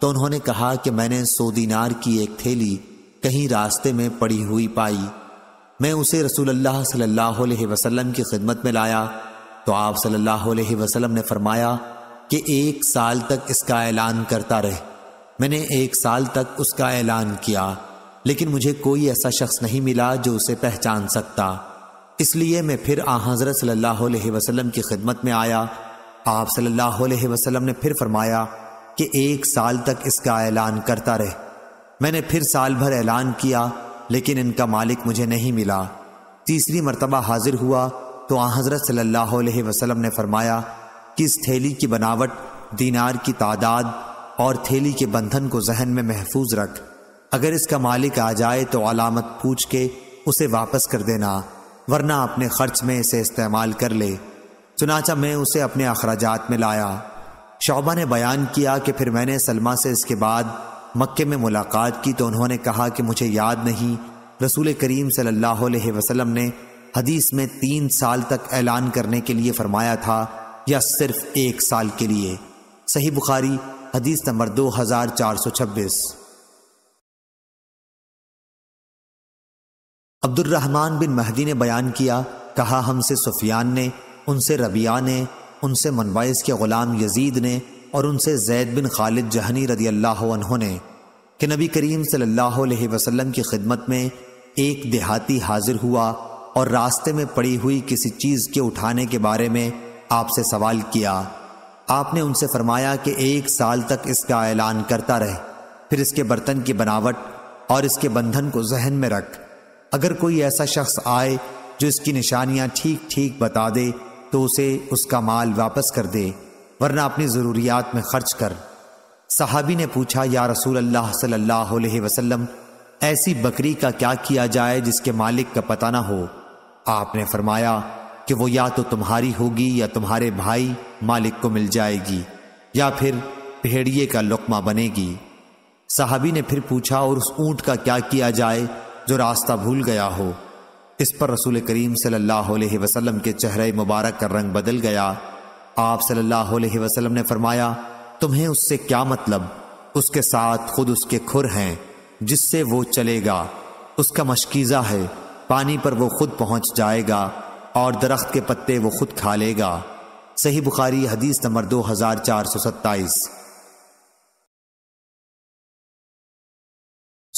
तो उन्होंने कहा कि मैंने सोदीनार की एक थैली कहीं रास्ते में पड़ी हुई पाई मैं उसे अल्लाह सल्लल्लाहु अलैहि वसल्लम की खिदमत में लाया तो आप सल्लल्लाहु अलैहि वसल्लम ने फरमाया कि एक साल तक इसका ऐलान करता रहे मैंने एक साल तक उसका ऐलान किया लेकिन मुझे कोई ऐसा शख्स नहीं मिला जो उसे पहचान सकता इसलिए मैं फिर आ हज़रत सल्लल्लाहु अलैहि वसल्लम की खिदमत में आया आप सल्लल्लाहु अलैहि वसल्लम ने फिर फरमाया कि एक साल तक इसका ऐलान करता रहे मैंने फिर साल भर ऐलान किया लेकिन इनका मालिक मुझे नहीं मिला तीसरी मरतबा हाजिर हुआ तो हज़रत वसल्लम ने फरमाया कि इस थैली की बनावट दीनार की तादाद और थैली के बंधन को जहन में महफूज रख अगर इसका मालिक आ जाए तो अलामत पूछ के उसे वापस कर देना वरना अपने खर्च में इसे इस्तेमाल कर ले चुनाचा मैं उसे अपने अखराजात में लाया शोबा ने बयान किया कि फिर मैंने सलमा से इसके बाद मक्के में मुलाकात की तो उन्होंने कहा कि मुझे याद नहीं रसूल करीम सल्लल्लाहु अलैहि वसल्लम ने हदीस में तीन साल तक ऐलान करने के लिए फरमाया था या सिर्फ एक साल के लिए सही बुखारी हदीस नंबर दो हजार चार सौ छब्बीस अब्दुलरहमान बिन महदी ने बयान किया कहा हमसे सुफियान ने उनसे रबिया ने उनसे मनवाइस के ग़ुलाम यजीद ने और उनसे जैद बिन खालिद जहनी रदी अल्लाह ने कि नबी करीम सल्लल्लाहु अलैहि वसल्लम की खिदमत में एक देहाती हाजिर हुआ और रास्ते में पड़ी हुई किसी चीज़ के उठाने के बारे में आपसे सवाल किया आपने उनसे फरमाया कि एक साल तक इसका ऐलान करता रहे फिर इसके बर्तन की बनावट और इसके बंधन को जहन में रख अगर कोई ऐसा शख्स आए जो इसकी निशानियां ठीक ठीक बता दे तो उसे उसका माल वापस कर दे वरना अपनी ज़रूरियात में खर्च कर साहबी ने पूछा या रसूल अल्लाह सल्लल्लाहु अलैहि वसल्लम ऐसी बकरी का क्या किया जाए जिसके मालिक का पता ना हो आपने फरमाया कि वो या तो तुम्हारी होगी या तुम्हारे भाई मालिक को मिल जाएगी या फिर भेड़िए का लुकमा बनेगी साहबी ने फिर पूछा और उस ऊंट का क्या किया जाए जो रास्ता भूल गया हो इस पर रसूल करीम सल्लल्लाहु अलैहि वसल्लम के चेहरे मुबारक का रंग बदल गया आप सल्लल्लाहु अलैहि वसल्लम ने फरमाया तुम्हें उससे क्या मतलब उसके साथ खुद उसके खुर हैं जिससे वो चलेगा उसका मशकीज़ा है पानी पर वो खुद पहुंच जाएगा और दरख्त के पत्ते वो खुद खा लेगा सही बुखारी हदीस नंबर दो हजार चार सौ सत्ताईस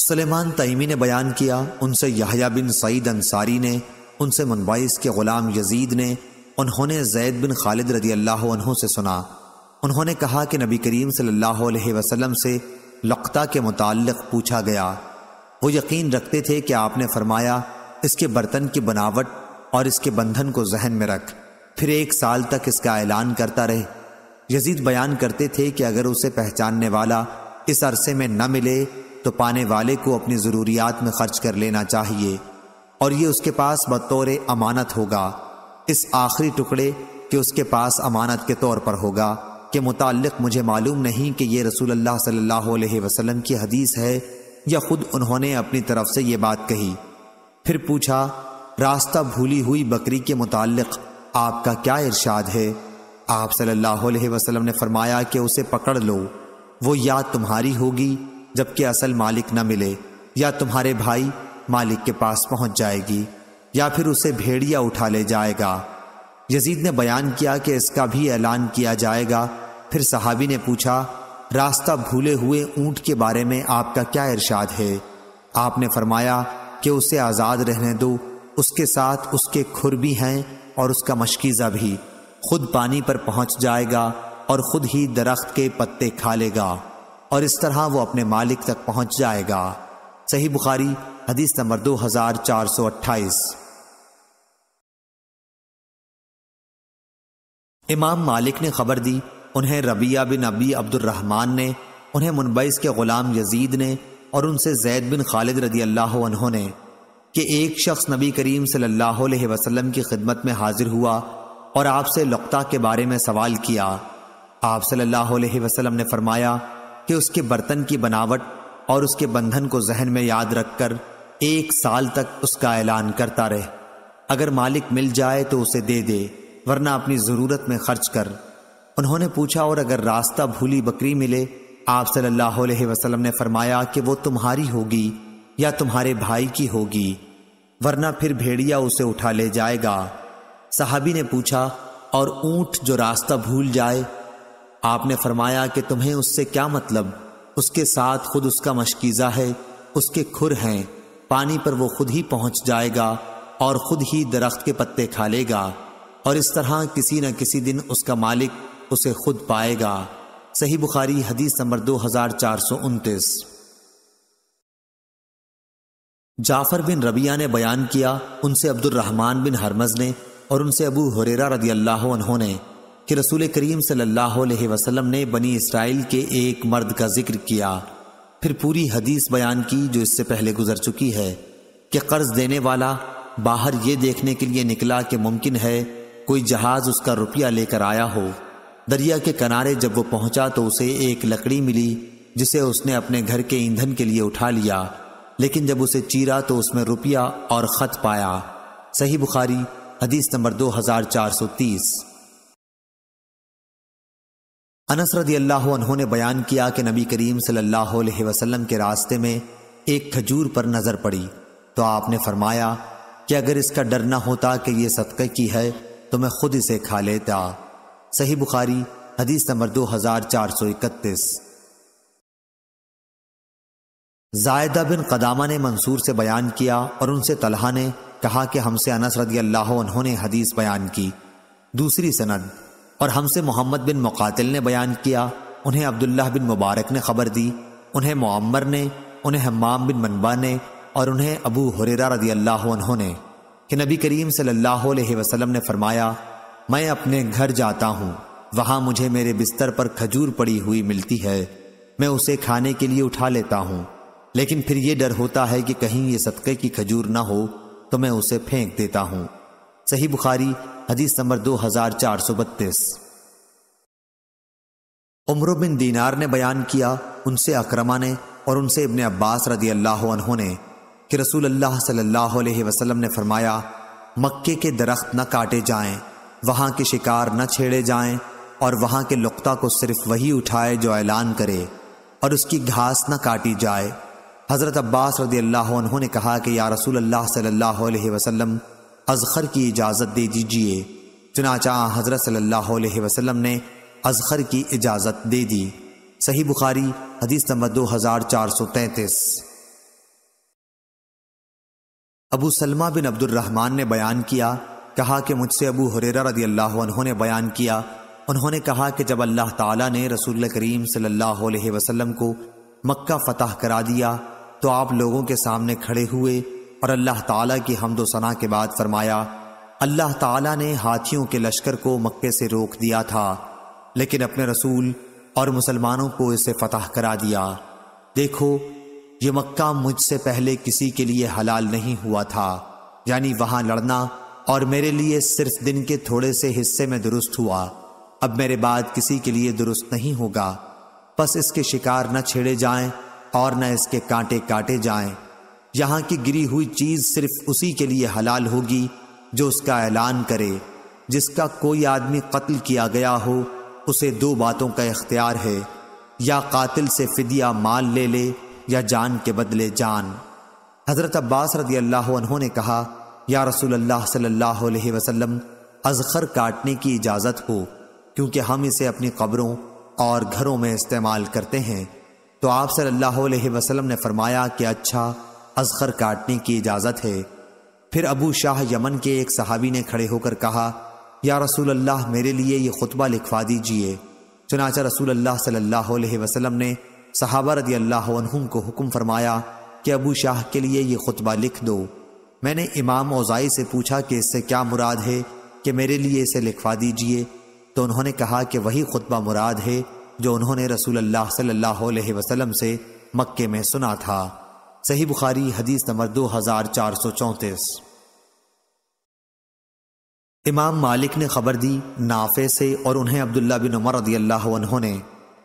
सलेमान तयमी ने बयान किया उनसे यहया बिन सईद अंसारी ने उनसे मुनवाइस के ग़ुलाम यजीद ने उन्होंने जैद बिन खालिद रदी अल्लाह से सुना उन्होंने कहा कि नबी करीम सल्लल्लाहु अलैहि वसल्लम से लकता के मुतालिक पूछा गया वो यकीन रखते थे कि आपने फरमाया इसके बर्तन की बनावट और इसके बंधन को जहन में रख फिर एक साल तक इसका ऐलान करता रहे यजीद बयान करते थे कि अगर उसे पहचानने वाला इस अरसे में न मिले तो पाने वाले को अपनी ज़रूरियात में खर्च कर लेना चाहिए और ये उसके पास बतौर अमानत होगा इस आखिरी टुकड़े के उसके पास अमानत के तौर पर होगा के मुतालिक मुझे मालूम नहीं कि ये रसूल अल्लाह सल्लल्लाहु अलैहि वसल्लम की हदीस है या ख़ुद उन्होंने अपनी तरफ से ये बात कही फिर पूछा रास्ता भूली हुई बकरी के मुतक आपका क्या इरशाद है आप सल्लल्लाहु अलैहि वसल्लम ने फरमाया कि उसे पकड़ लो वो याद तुम्हारी होगी जबकि असल मालिक न मिले या तुम्हारे भाई मालिक के पास पहुंच जाएगी या फिर उसे भेड़िया उठा ले जाएगा यजीद ने बयान किया कि इसका भी ऐलान किया जाएगा फिर सहाबी ने पूछा रास्ता भूले हुए ऊंट के बारे में आपका क्या इरशाद है आपने फरमाया कि उसे आज़ाद रहने दो उसके साथ उसके खुर भी हैं और उसका मशकीज़ा भी खुद पानी पर पहुंच जाएगा और खुद ही दरख्त के पत्ते खा लेगा और इस तरह वो अपने मालिक तक पहुंच जाएगा सही बुखारी हदीस नंबर दो हजार चार सौ अट्ठाईस इमाम मालिक ने खबर दी उन्हें रबिया बिन अबी अब्दुलरहमान ने उन्हें मुनबईस के ग़ुलाम यजीद ने और उनसे जैद बिन खालिद रदी अल्लाह ने कि एक शख्स नबी करीम सल्लल्लाहु अलैहि वसल्लम की खिदमत में हाजिर हुआ और आपसे लुकता के बारे में सवाल किया आप सल्लल्लाहु अलैहि वसल्लम ने फरमाया कि उसके बर्तन की बनावट और उसके बंधन को जहन में याद रखकर एक साल तक उसका ऐलान करता रहे अगर मालिक मिल जाए तो उसे दे दे वरना अपनी ज़रूरत में खर्च कर उन्होंने पूछा और अगर रास्ता भूली बकरी मिले आप सल्लल्लाहु अलैहि वसल्लम ने फरमाया कि वो तुम्हारी होगी या तुम्हारे भाई की होगी वरना फिर भेड़िया उसे उठा ले जाएगा साहबी ने पूछा और ऊंट जो रास्ता भूल जाए आपने फरमाया कि तुम्हें उससे क्या मतलब उसके साथ खुद उसका मशकीज़ा है उसके खुर हैं पानी पर वो खुद ही पहुंच जाएगा और खुद ही दरख्त के पत्ते खा लेगा और इस तरह किसी न किसी दिन उसका मालिक उसे खुद पाएगा सही बुखारी हदीस नंबर दो हजार चार सौ उनतीस जाफर बिन रबिया ने बयान किया उनसे अब्दुलरहमान बिन हरमज ने और उनसे अबू हुरेरा रदी अल्लाह ने कि रसूल करीम सल्लल्लाहु अलैहि वसल्लम ने बनी इसराइल के एक मर्द का जिक्र किया फिर पूरी हदीस बयान की जो इससे पहले गुजर चुकी है कि कर्ज देने वाला बाहर ये देखने के लिए निकला कि मुमकिन है कोई जहाज उसका रुपया लेकर आया हो दरिया के किनारे जब वो पहुंचा तो उसे एक लकड़ी मिली जिसे उसने अपने घर के ईंधन के लिए उठा लिया लेकिन जब उसे चीरा तो उसमें रुपया और खत पाया सही बुखारी हदीस नंबर दो हजार चार सौ तीस अनस रदी अल्लाह उन्होंने बयान किया कि नबी करीम सल्लल्लाहु अलैहि वसल्लम के रास्ते में एक खजूर पर नज़र पड़ी तो आपने फरमाया कि अगर इसका डर ना होता कि यह सदक़े की है तो मैं खुद इसे खा लेता सही बुखारी हदीस नंबर दो हजार चार सौ इकतीस जायदा बिन कदामा ने मंसूर से बयान किया और उनसे तलहा ने कहा कि हमसे अनस रदी अल्लाह उन्होंने हदीस बयान की दूसरी सनद और हमसे मोहम्मद बिन मुकातिल ने बयान किया उन्हें अब्दुल्लाह बिन मुबारक ने खबर दी उन्हें मुअम्मर ने उन्हें हमाम बिन मनबा ने और उन्हें अबू हुरेरा रदी अल्लाह उन्होंने कि नबी करीम सल्लल्लाहु अलैहि वसल्लम ने फरमाया मैं अपने घर जाता हूँ वहाँ मुझे मेरे बिस्तर पर खजूर पड़ी हुई मिलती है मैं उसे खाने के लिए उठा लेता हूँ लेकिन फिर ये डर होता है कि कहीं ये सदक़े की खजूर ना हो तो मैं उसे फेंक देता हूँ सही बुखारी हदीस नंबर दो हजार चार सौ बत्तीस उम्र बिन दीनार ने बयान किया उनसे अक्रमा ने और उनसे इबन अब्बास रदी अल्लाह ने कि रसूल अल्लाह सल्लल्लाहु अलैहि वसल्लम ने फरमाया मक्के के दरख्त न काटे जाएं, वहां के शिकार न छेड़े जाएं और वहां के लुकता को सिर्फ वही उठाए जो ऐलान करे और उसकी घास न काटी जाए हज़रत अब्बास रदी अल्लाह ने कहा कि या रसूल अल्लाह सल्लल्लाहु अलैहि वसल्लम अजखर की इजाज़त दे दीजिए चुनाचा हज़रत सल्लल्लाहु अलैहि वसल्लम ने अजखर की इजाज़त दे दी सही बुखारी हदीस नंबर दो हज़ार चार सौ तैंतीस अबू सलमा बिन अब्दुलरहमान ने बयान किया कहा कि मुझसे अबू हुरेरा रदी अल्लाह उन्होंने बयान किया उन्होंने कहा कि जब अल्लाह ताला ने रसूल करीम सल्लल्लाहु अलैहि वसल्लम को मक्का फतह करा दिया तो आप लोगों के सामने खड़े हुए और अल्लाह ताला की हमदोसना के बाद फरमाया अल्लाह ताला ने हाथियों के लश्कर को मक्के से रोक दिया था लेकिन अपने रसूल और मुसलमानों को इसे फतह करा दिया देखो ये मक्का मुझसे पहले किसी के लिए हलाल नहीं हुआ था यानी वहां लड़ना और मेरे लिए सिर्फ दिन के थोड़े से हिस्से में दुरुस्त हुआ अब मेरे बाद किसी के लिए दुरुस्त नहीं होगा बस इसके शिकार न छेड़े जाएं और न इसके कांटे काटे जाएं यहाँ की गिरी हुई चीज सिर्फ उसी के लिए हलाल होगी जो उसका ऐलान करे जिसका कोई आदमी कत्ल किया गया हो उसे दो बातों का इख्तियार है या कातिल से फिदिया माल ले ले या जान के बदले जान हज़रत अब्बास रदी अल्लाह ने कहा या रसूल अल्लाह सल्लल्लाहु अलैहि वसल्लम अजखर काटने की इजाज़त हो क्योंकि हम इसे अपनी कब्रों और घरों में इस्तेमाल करते हैं तो आप सल्लल्लाहु अलैहि वसल्लम ने फरमाया कि अच्छा अजगर काटने की इजाज़त है फिर अबू शाह यमन के एक सहाबी ने खड़े होकर कहा या रसूल अल्लाह मेरे लिए यह खुतबा लिखवा दीजिए चुनाचा रसूल अल्लाह सल्लल्लाहु अलैहि वसल्लम ने सहाबा रदी अल्लाह को हुक्म फरमाया कि अबू शाह के लिए यह खुतबा लिख दो मैंने इमाम ओजाई से पूछा कि इससे क्या मुराद है कि मेरे लिए इसे लिखवा दीजिए तो उन्होंने कहा कि वही खुतबा मुराद है जो उन्होंने रसूल अल्लाह सल्लल्लाहु अलैहि वसल्लम से मक्के में सुना था सही बुखारी हदीस नंबर दो हजार चार सौ चौंतीस इमाम मालिक ने खबर दी नाफे से और उन्हें अब्दुल्ला बिन उमर रदी अल्लाह ने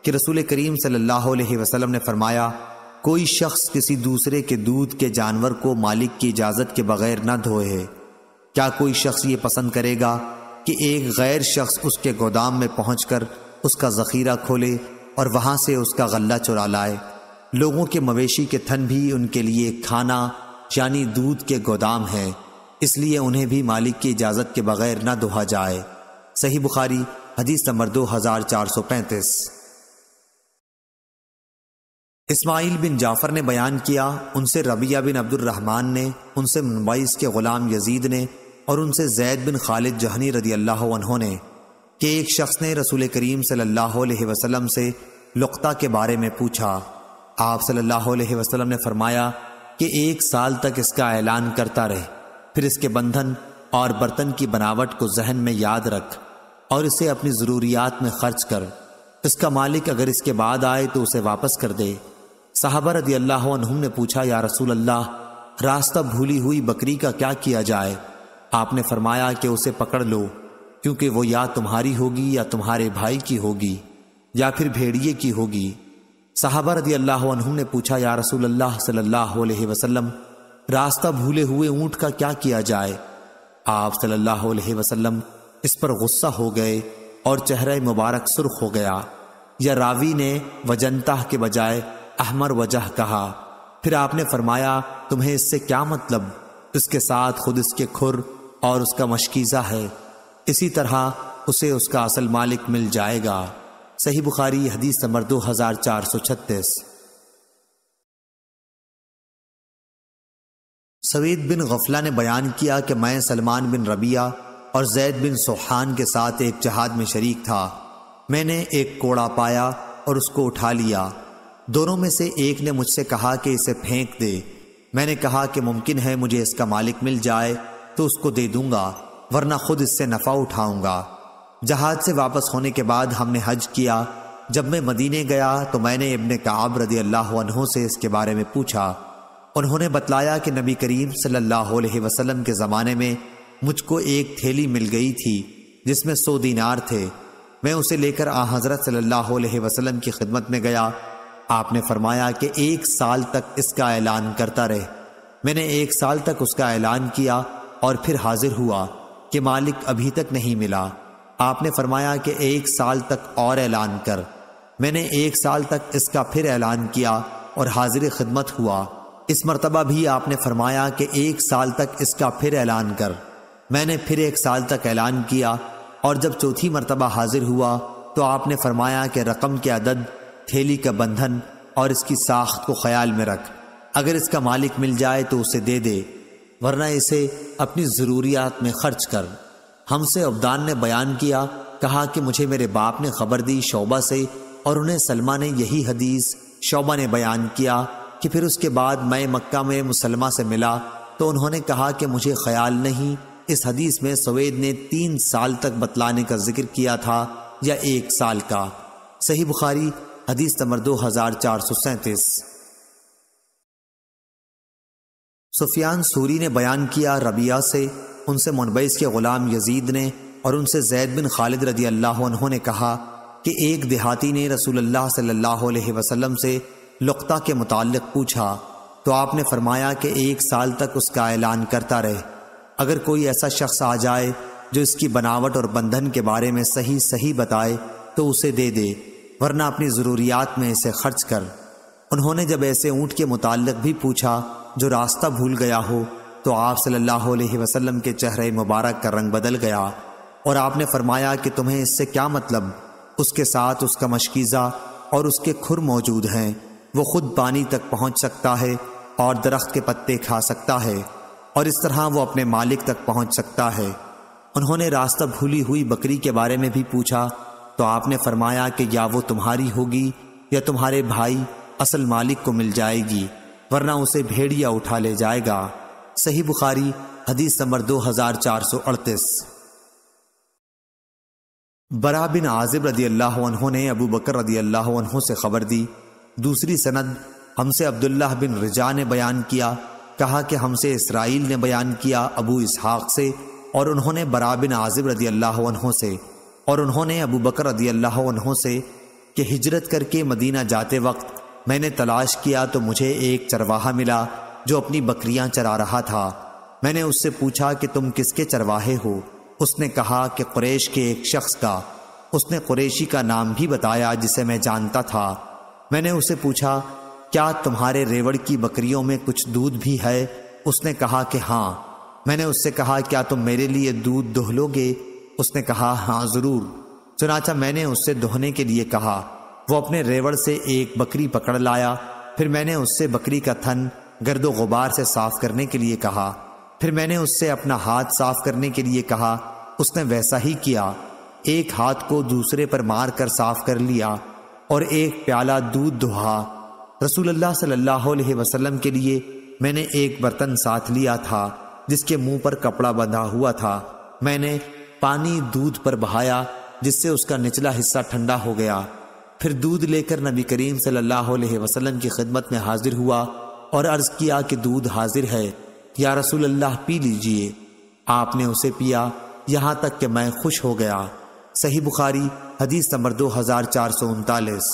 कि रसूल करीम सल्लल्लाहु अलैहि वसल्लम ने फरमाया कोई शख्स किसी दूसरे के दूध के जानवर को मालिक की इजाज़त के बगैर न धोए क्या कोई शख्स ये पसंद करेगा कि एक गैर शख्स उसके गोदाम में पहुंचकर उसका ज़खीरा खोले और वहां से उसका गला चुरा लाए लोगों के मवेशी के थन भी उनके लिए खाना यानी दूध के गोदाम हैं इसलिए उन्हें भी मालिक की इजाज़त के बगैर ना दोहा जाए सही बुखारी हदीस नंबर दो हज़ार चार सौ पैंतीस इस्माइल बिन जाफ़र ने बयान किया उनसे रबिया बिन अब्दुलरहमान ने उनसे मुनबाइस के ग़ुलाम यजीद ने और उनसे जैद बिन खालिद जहनी रदी अल्लाह ने कि एक शख्स ने रसूल करीम सल्लल्लाहु अलैहि वसल्लम से लुकता के बारे में पूछा आप सल्लल्लाहु अलैहि वसल्लम ने फरमाया कि एक साल तक इसका ऐलान करता रहे फिर इसके बंधन और बर्तन की बनावट को जहन में याद रख और इसे अपनी ज़रूरियात में खर्च कर इसका मालिक अगर इसके बाद आए तो उसे वापस कर दे साहबा रदी अल्लाह ने पूछा या रसूल अल्लाह रास्ता भूली हुई बकरी का क्या किया जाए आपने फरमाया कि उसे पकड़ लो क्योंकि वो या तुम्हारी होगी या तुम्हारे भाई की होगी या फिर भेड़िए की होगी साहबा रदी अल्लाह ने पूछा या रसूल अल्लाह सल्लल्लाहु अलैहि वसल्लम रास्ता भूले हुए ऊंट का क्या किया जाए आप सल्लल्लाहु अलैहि वसल्लम इस पर गुस्सा हो गए और चेहरा मुबारक सुर्ख हो गया या रावी ने वजनता के बजाय अहमर वजह कहा फिर आपने फरमाया तुम्हें इससे क्या मतलब इसके साथ खुद इसके खुर और उसका मशकीज़ा है इसी तरह उसे उसका असल मालिक मिल जाएगा सही बुखारी हदीस नंबर दो हजार चार सौ छत्तीस सवेद बिन गफला ने बयान किया कि मैं सलमान बिन रबिया और जैद बिन सोहान के साथ एक जहाद में शरीक था मैंने एक कोड़ा पाया और उसको उठा लिया दोनों में से एक ने मुझसे कहा कि इसे फेंक दे मैंने कहा कि मुमकिन है मुझे इसका मालिक मिल जाए तो उसको दे दूंगा वरना खुद इससे नफा उठाऊंगा जहाज से वापस होने के बाद हमने हज किया जब मैं मदीने गया तो मैंने इबन काब रदी अल्लाह से इसके बारे में पूछा उन्होंने बतलाया कि नबी करीम सल्लल्लाहु अलैहि वसल्लम के ज़माने में मुझको एक थैली मिल गई थी जिसमें सौ दीनार थे मैं उसे लेकर आ हज़रत सल्लल्लाहु अलैहि वसल्लम की खिदमत में गया आपने फरमाया कि एक साल तक इसका ऐलान करता रहे मैंने एक साल तक उसका ऐलान किया और फिर हाजिर हुआ कि मालिक अभी तक नहीं मिला आपने फरमाया कि एक साल तक और ऐलान कर मैंने एक साल तक इसका फिर ऐलान किया और हाजिर खिदमत हुआ इस मरतबा भी आपने फरमाया कि एक साल तक इसका फिर ऐलान कर मैंने फिर एक साल तक ऐलान किया और जब चौथी मरतबा हाजिर हुआ तो आपने फरमाया कि रकम के अदद थैली का बंधन और इसकी साख्त को ख्याल में रख अगर इसका मालिक मिल जाए तो उसे दे दे वरना इसे अपनी ज़रूरियात में खर्च कर हमसे अफदान ने बयान किया कहा कि मुझे मेरे बाप ने खबर दी शोबा से और उन्हें सलमा ने यही हदीस शोबा ने बयान किया कि फिर उसके बाद मैं मक्का में मुसलमा से मिला तो उन्होंने कहा कि मुझे ख्याल नहीं इस हदीस में सवेद ने तीन साल तक बतलाने का जिक्र किया था या एक साल का सही बुखारी हदीस नंबर दो हजार चार सौ सैंतीस सुफियान सूरी ने बयान किया रबिया से उनसे मुनबईस के ग़ुलाम यजीद ने और उनसे जैद बिन खालिद रदी अल्लाह उन्होंने कहा कि एक देहाती ने रसूलुल्लाह सल्लल्लाहु अलैहि वसल्लम से लुकता के मुतालिक पूछा तो आपने फरमाया कि एक साल तक उसका ऐलान करता रहे अगर कोई ऐसा शख्स आ जाए जो इसकी बनावट और बंधन के बारे में सही सही बताए तो उसे दे दे वरना अपनी ज़रूरियात में इसे खर्च कर उन्होंने जब ऐसे ऊँट के मुतालिक भी पूछा जो रास्ता भूल गया हो तो आप सल्लल्लाहु अलैहि वसल्लम के चेहरे मुबारक का रंग बदल गया और आपने फरमाया कि तुम्हें इससे क्या मतलब उसके साथ उसका मशकीज़ा और उसके खुर मौजूद हैं वो खुद पानी तक पहुंच सकता है और दरख्त के पत्ते खा सकता है और इस तरह वो अपने मालिक तक पहुंच सकता है उन्होंने रास्ता भूली हुई बकरी के बारे में भी पूछा तो आपने फरमाया कि या वो तुम्हारी होगी या तुम्हारे भाई असल मालिक को मिल जाएगी वरना उसे भेड़िया उठा ले जाएगा सही बुखारी हदीस नंबर दो हजार चार सौ अड़तीस बरा बिन आजिब रदी अल्लाह ने अबू बकर रदी अल्लाह से खबर दी दूसरी सनद हमसे अब्दुल्लाह बिन रिजा ने बयान किया कहा कि हमसे इसराइल ने बयान किया अबू इसहाक से और उन्होंने बरा बिन आजिब रदी अल्लाह से और उन्होंने अबू बकर रदी अल्लाह से कि हिजरत करके मदीना जाते वक्त मैंने तलाश किया तो मुझे एक चरवाहा मिला जो अपनी बकरियां चरा रहा था मैंने उससे पूछा कि तुम किसके चरवाहे हो उसने कहा कि कुरेश के एक शख्स का उसने कुरेशी का नाम भी बताया जिसे मैं जानता था मैंने उसे पूछा क्या तुम्हारे रेवड़ की बकरियों में कुछ दूध भी है उसने कहा कि हाँ मैंने उससे कहा क्या तुम मेरे लिए दूध दोह लोगे उसने कहा हाँ ज़रूर चुनाचा मैंने उससे दोहने के लिए कहा वो अपने रेवड़ से एक बकरी पकड़ लाया फिर मैंने उससे बकरी का थन गर्दो गुबार से साफ करने के लिए कहा फिर मैंने उससे अपना हाथ साफ करने के लिए कहा उसने वैसा ही किया एक हाथ को दूसरे पर मार कर साफ कर लिया और एक प्याला दूध दुहा रसूलुल्लाह सल्लल्लाहु अलैहि वसल्लम के लिए मैंने एक बर्तन साथ लिया था जिसके मुंह पर कपड़ा बंधा हुआ था मैंने पानी दूध पर बहाया जिससे उसका निचला हिस्सा ठंडा हो गया फिर दूध लेकर नबी करीम सल्लल्लाहु अलैहि वसल्लम की खिदमत में हाजिर हुआ और अर्ज किया कि दूध हाजिर है या रसूल अल्लाह पी लीजिए आपने उसे पिया यहाँ तक कि मैं खुश हो गया सही बुखारी हदीस नंबर दो हजार चार सौ उनतालीस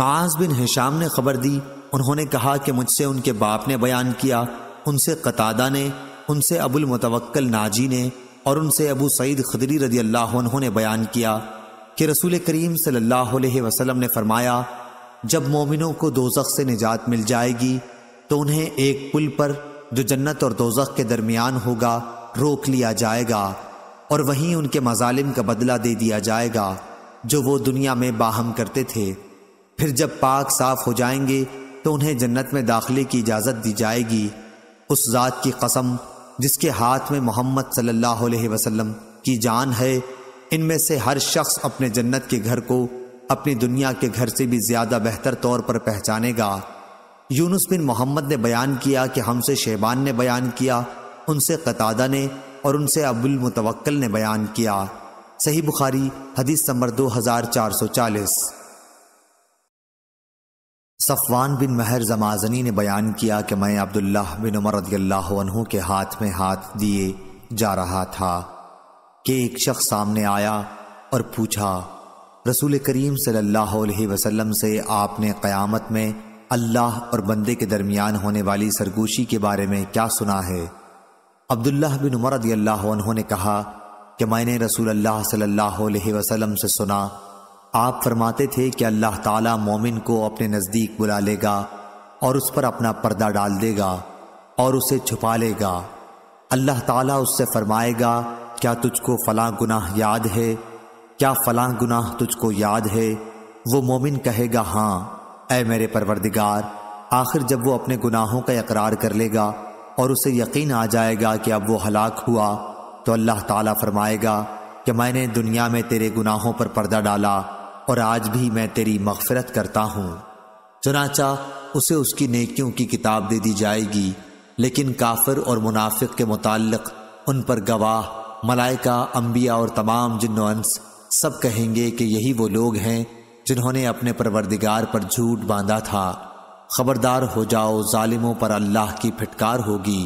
माज बिन हिशाम ने खबर दी उन्होंने कहा कि मुझसे उनके बाप ने बयान किया उनसे कतादा ने उनसे अबुल मुतवक्कल नाजी ने और उनसे अबू सईद खदरी रदी अल्लाह उन्होंने बयान किया कि रसूल करीम सल्लल्लाहु अलैहि वसल्लम ने फरमाया जब मोमिनों को दोजख से निजात मिल जाएगी तो उन्हें एक पुल पर जो जन्नत और दोजख के दरमियान होगा रोक लिया जाएगा और वहीं उनके मजालिम का बदला दे दिया जाएगा जो वो दुनिया में बाहम करते थे फिर जब पाक साफ हो जाएंगे तो उन्हें जन्नत में दाखिले की इजाज़त दी जाएगी उस ज़ात की कसम जिसके हाथ में मोहम्मद सल्लल्लाहु अलैहि वसल्लम की जान है इनमें से हर शख्स अपने जन्नत के घर को अपनी दुनिया के घर से भी ज्यादा बेहतर तौर पर पहचानेगा यूनुस बिन मोहम्मद ने बयान किया कि हमसे शेबान ने बयान किया उनसे कतादा ने और उनसे अबुल मुतवक्कल ने बयान किया सही बुखारी हदीस नंबर दो हजार चार सौ चालीस सफ़वान बिन महर जमाजनी ने बयान किया कि मैं अब्दुल्लाह बिन उमर रदील्लाहु के हाथ में हाथ दिए जा रहा था कि एक शख्स सामने आया और पूछा रसूल करीम सल्लल्लाहु अलैहि से आपने क़यामत में अल्लाह और बंदे के दरमियान होने वाली सरगोशी के बारे में क्या सुना है अब्दुल्ला बिन उमर अल्लाह ने कहा कि मैंने रसूल अल्लाह सल्लल्लाहु से सुना आप फरमाते थे कि अल्लाह ताला मोमिन को अपने नज़दीक बुला लेगा और उस पर अपना पर्दा डाल देगा और उसे छुपा लेगा अल्लाह ताला उससे फरमाएगा क्या तुझको फला गुनाह याद है क्या फलां गुनाह तुझको याद है वो मोमिन कहेगा हाँ ऐ मेरे परवरदिगार आखिर जब वो अपने गुनाहों का इकरार कर लेगा और उसे यकीन आ जाएगा कि अब वो हलाक हुआ तो अल्लाह ताला फरमाएगा कि मैंने दुनिया में तेरे गुनाहों पर पर्दा डाला और आज भी मैं तेरी मगफरत करता हूँ चुनाचा उसे उसकी नेकियों की किताब दे दी जाएगी लेकिन काफिर और मुनाफिक के मुतालिक उन पर गवाह मलाइका अम्बिया और तमाम जिन्नस सब कहेंगे कि यही वो लोग हैं जिन्होंने अपने परवरदिगार पर झूठ बांधा था खबरदार हो जाओ जालिमों पर अल्लाह की फिटकार होगी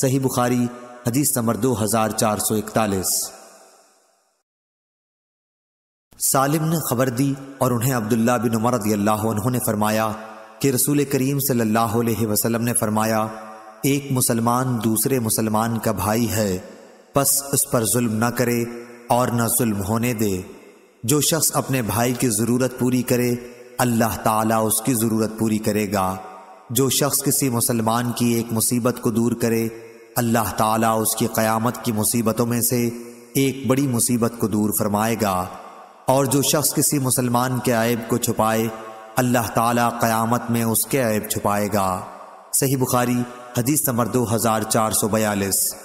सही बुखारी हदीस नंबर दो हजार चार सौ इकतालीस सालिम ने खबर दी और उन्हें अब्दुल्ला बिन उमर उन्होंने फरमाया कि रसूल करीम सल्लल्लाहु अलैहि वसल्लम ने फरमाया एक मुसलमान दूसरे मुसलमान का भाई है बस उस पर जुल्म न करे और न जुल्म होने दे जो शख्स अपने भाई की ज़रूरत पूरी करे अल्लाह ताला उसकी ज़रूरत पूरी करेगा जो शख्स किसी मुसलमान की एक मुसीबत को दूर करे अल्लाह ताला उसकी क़यामत की मुसीबतों में से एक बड़ी मुसीबत को दूर फरमाएगा और जो शख्स किसी मुसलमान के ऐब को छुपाए अल्लाह ताला क़यामत में उसके ऐब छुपाएगा सही बुखारी हदीस नंबर दो हज़ार चार सौ बयालीस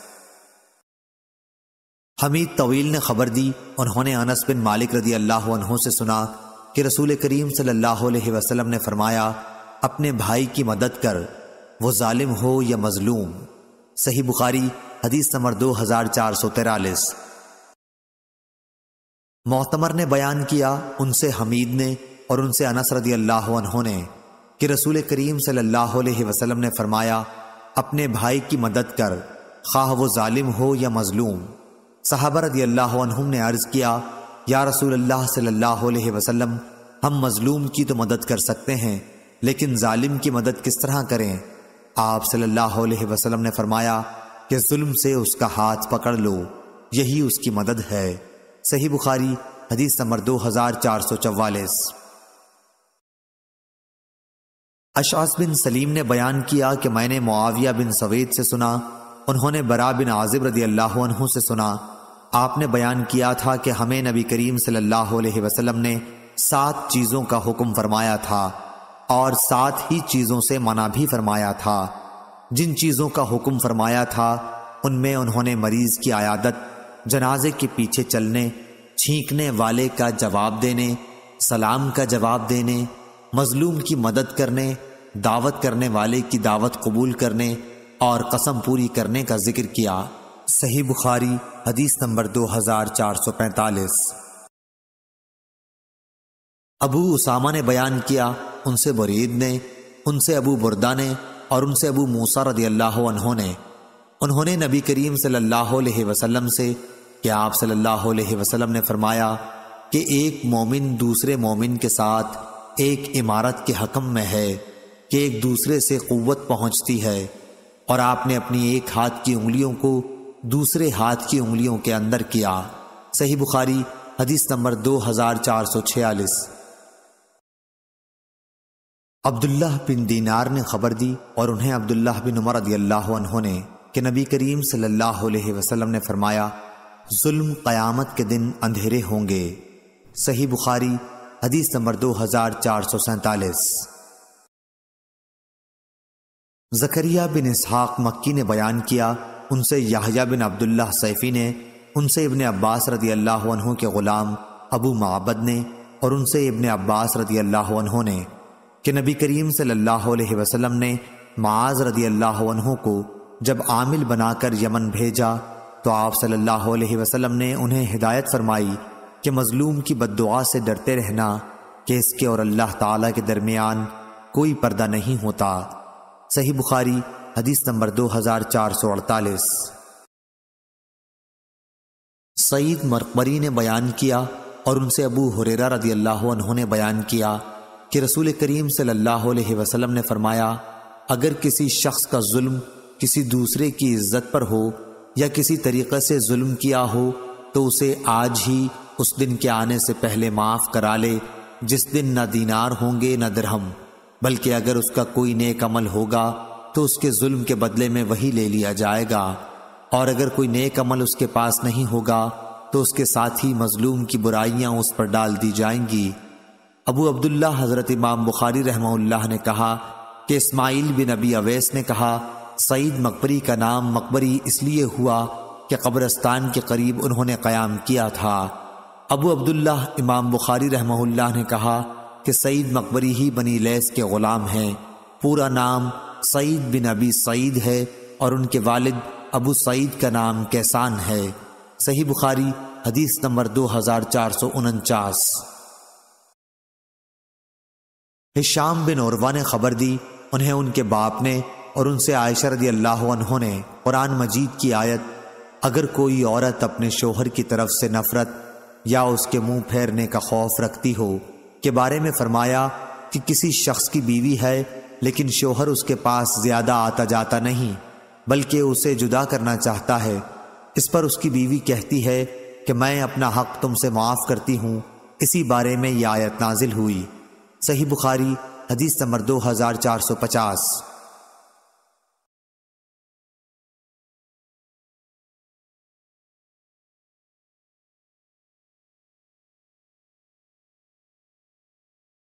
हमीद तवील ने खबर दी उन्होंने अनस बिन मालिक रदी अल्लाह से सुना कि रसूल करीम सल्लाम ने फरमाया अपने भाई की मदद कर वो जालिम हो या मजलूम सही बुखारी हदीस नंबर दो हजार चार सौ तिरालीस मोहतमर ने बयान किया उनसे हमीद ने और उनसे अनस रदी अल्लाह ने कि रसूल करीम सल्लाम ने फरमाया अपने भाई की मदद कर खाह वो जालिम हो या मजलूम सहाबर रदी अल्लाह ने अर्ज किया या रसूल अल्लाह सल्लल्लाहु अलैहि वसल्लम हम मजलूम की तो मदद कर सकते हैं लेकिन जालिम की मदद किस तरह करें आप सल्लल्लाहु अलैहि वसल्लम ने फरमाया कि जुल्म से उसका हाथ पकड़ लो यही उसकी मदद है सही बुखारी हदीस नंबर दो हजार चार सौ चवालीस अशास बिन सलीम ने बयान किया कि मैंने मुआविया बिन सवेद से सुना उन्होंने बरा बिन आजिब रदी अल्लाह से सुना आपने बयान किया था कि हमें नबी करीम सल्लल्लाहु अलैहि वसल्लम ने सात चीज़ों का हुक्म फरमाया था और सात ही चीज़ों से मना भी फरमाया था जिन चीज़ों का हुक्म फरमाया था उनमें उन्होंने मरीज की आयादत जनाजे के पीछे चलने छींकने वाले का जवाब देने सलाम का जवाब देने मजलूम की मदद करने दावत करने वाले की दावत कबूल करने और कसम पूरी करने का जिक्र किया सही बुखारी हदीस नंबर 2445 अबू उसामा ने बयान किया उनसे बरीद ने उनसे अबू बुरदा ने और उनसे अबू मूसा रदी अल्लाह ने उन्होंने नबी करीम सल्लल्लाहु अलैहि वसल्लम से क्या आप सल्लल्लाहु अलैहि वसल्लम ने फरमाया कि एक मोमिन दूसरे मोमिन के साथ एक इमारत के हकम में है कि एक दूसरे से क़वत पहुँचती है और आपने अपनी एक हाथ की उंगलियों को दूसरे हाथ की उंगलियों के अंदर किया सही बुखारी हदीस नंबर दो हजार चार सौ छियालीस अब्दुल्लाह बिन दीनार ने खबर दी और उन्हें अब्दुल्लाह बिन उमर अल्लाह ने कि नबी करीम सल्लल्लाहु अलैहि वसल्लम ने फरमाया जुल्म क़यामत के दिन अंधेरे होंगे सही बुखारी हदीस नंबर दो हजार चार सौ सैतालीस जकरिया बिन इसहाक मक्की ने बयान किया उनसे याहिया बिन अब्दुल्ला सैफ़ी ने उनसे इबन अब्बास रदी अल्लाह के ग़ुलाम अबू माबद ने और उनसे इबन अब्बास रदी अल्लाह ने कि नबी करीम सल्लाम ने माज रदी अल्लाह को जब आमिल बनाकर यमन भेजा तो आप सल्लल्लाहु अलैहि वसल्लम ने उन्हें हिदायत फरमाई कि मज़लूम की बददुआ से डरते रहना कि इसके और अल्लाह ताला के दरमियान कोई पर्दा नहीं होता सही बुखारी हदीस नंबर दो हजार चार सौ अड़तालीस सईद मरकमरी ने बयान किया और उनसे अबू हुरेरा रदी अल्लाह उन्होंने बयान किया कि रसूल करीम सल्लल्लाहु अलैहि वसल्लम ने फरमाया अगर किसी शख्स का जुल्म किसी दूसरे की इज्जत पर हो या किसी तरीक़े से जुल्म किया हो तो उसे आज ही उस दिन के आने से पहले माफ़ करा ले जिस दिन न दीनार होंगे न दरहम बल्कि अगर उसका कोई नेक अमल होगा तो उसके जुल्म के बदले में वही ले लिया जाएगा और अगर कोई नेक अमल उसके पास नहीं होगा तो उसके साथ ही मजलूम की बुराइयां उस पर डाल दी जाएंगी अबू अब्दुल्ला हज़रत इमाम बुखारी रहमल्ला ने कहा कि इस्माइल बिन अबी अवैस ने कहा सईद मकबरी का नाम मकबरी इसलिए हुआ कि कब्रस्तान के करीब उन्होंने क़याम किया था अबू अब्दुल्ला इमाम बुखारी रहमल्ला ने कहा कि सईद मकबरी ही बनी लैस के ग़ुलाम हैं पूरा नाम सईद बिन अबी सईद है और उनके वालिद अबू सईद का नाम कैसान है सही बुखारी हदीस नंबर दो हजार चार सौ उनचास हिशाम बिन औरवा ने खबर दी उन्हें उनके बाप ने और उनसे आयशा रदी अल्लाह उन्होंने कुरान मजीद की आयत अगर कोई औरत अपने शोहर की तरफ से नफरत या उसके मुंह फेरने का खौफ रखती हो के बारे में फरमाया कि किसी शख्स की बीवी है लेकिन शोहर उसके पास ज्यादा आता जाता नहीं बल्कि उसे जुदा करना चाहता है इस पर उसकी बीवी कहती है कि मैं अपना हक तुमसे माफ़ करती हूँ इसी बारे में यह आयत नाजिल हुई सही बुखारी हदीस नंबर दो हजार चार सौ पचास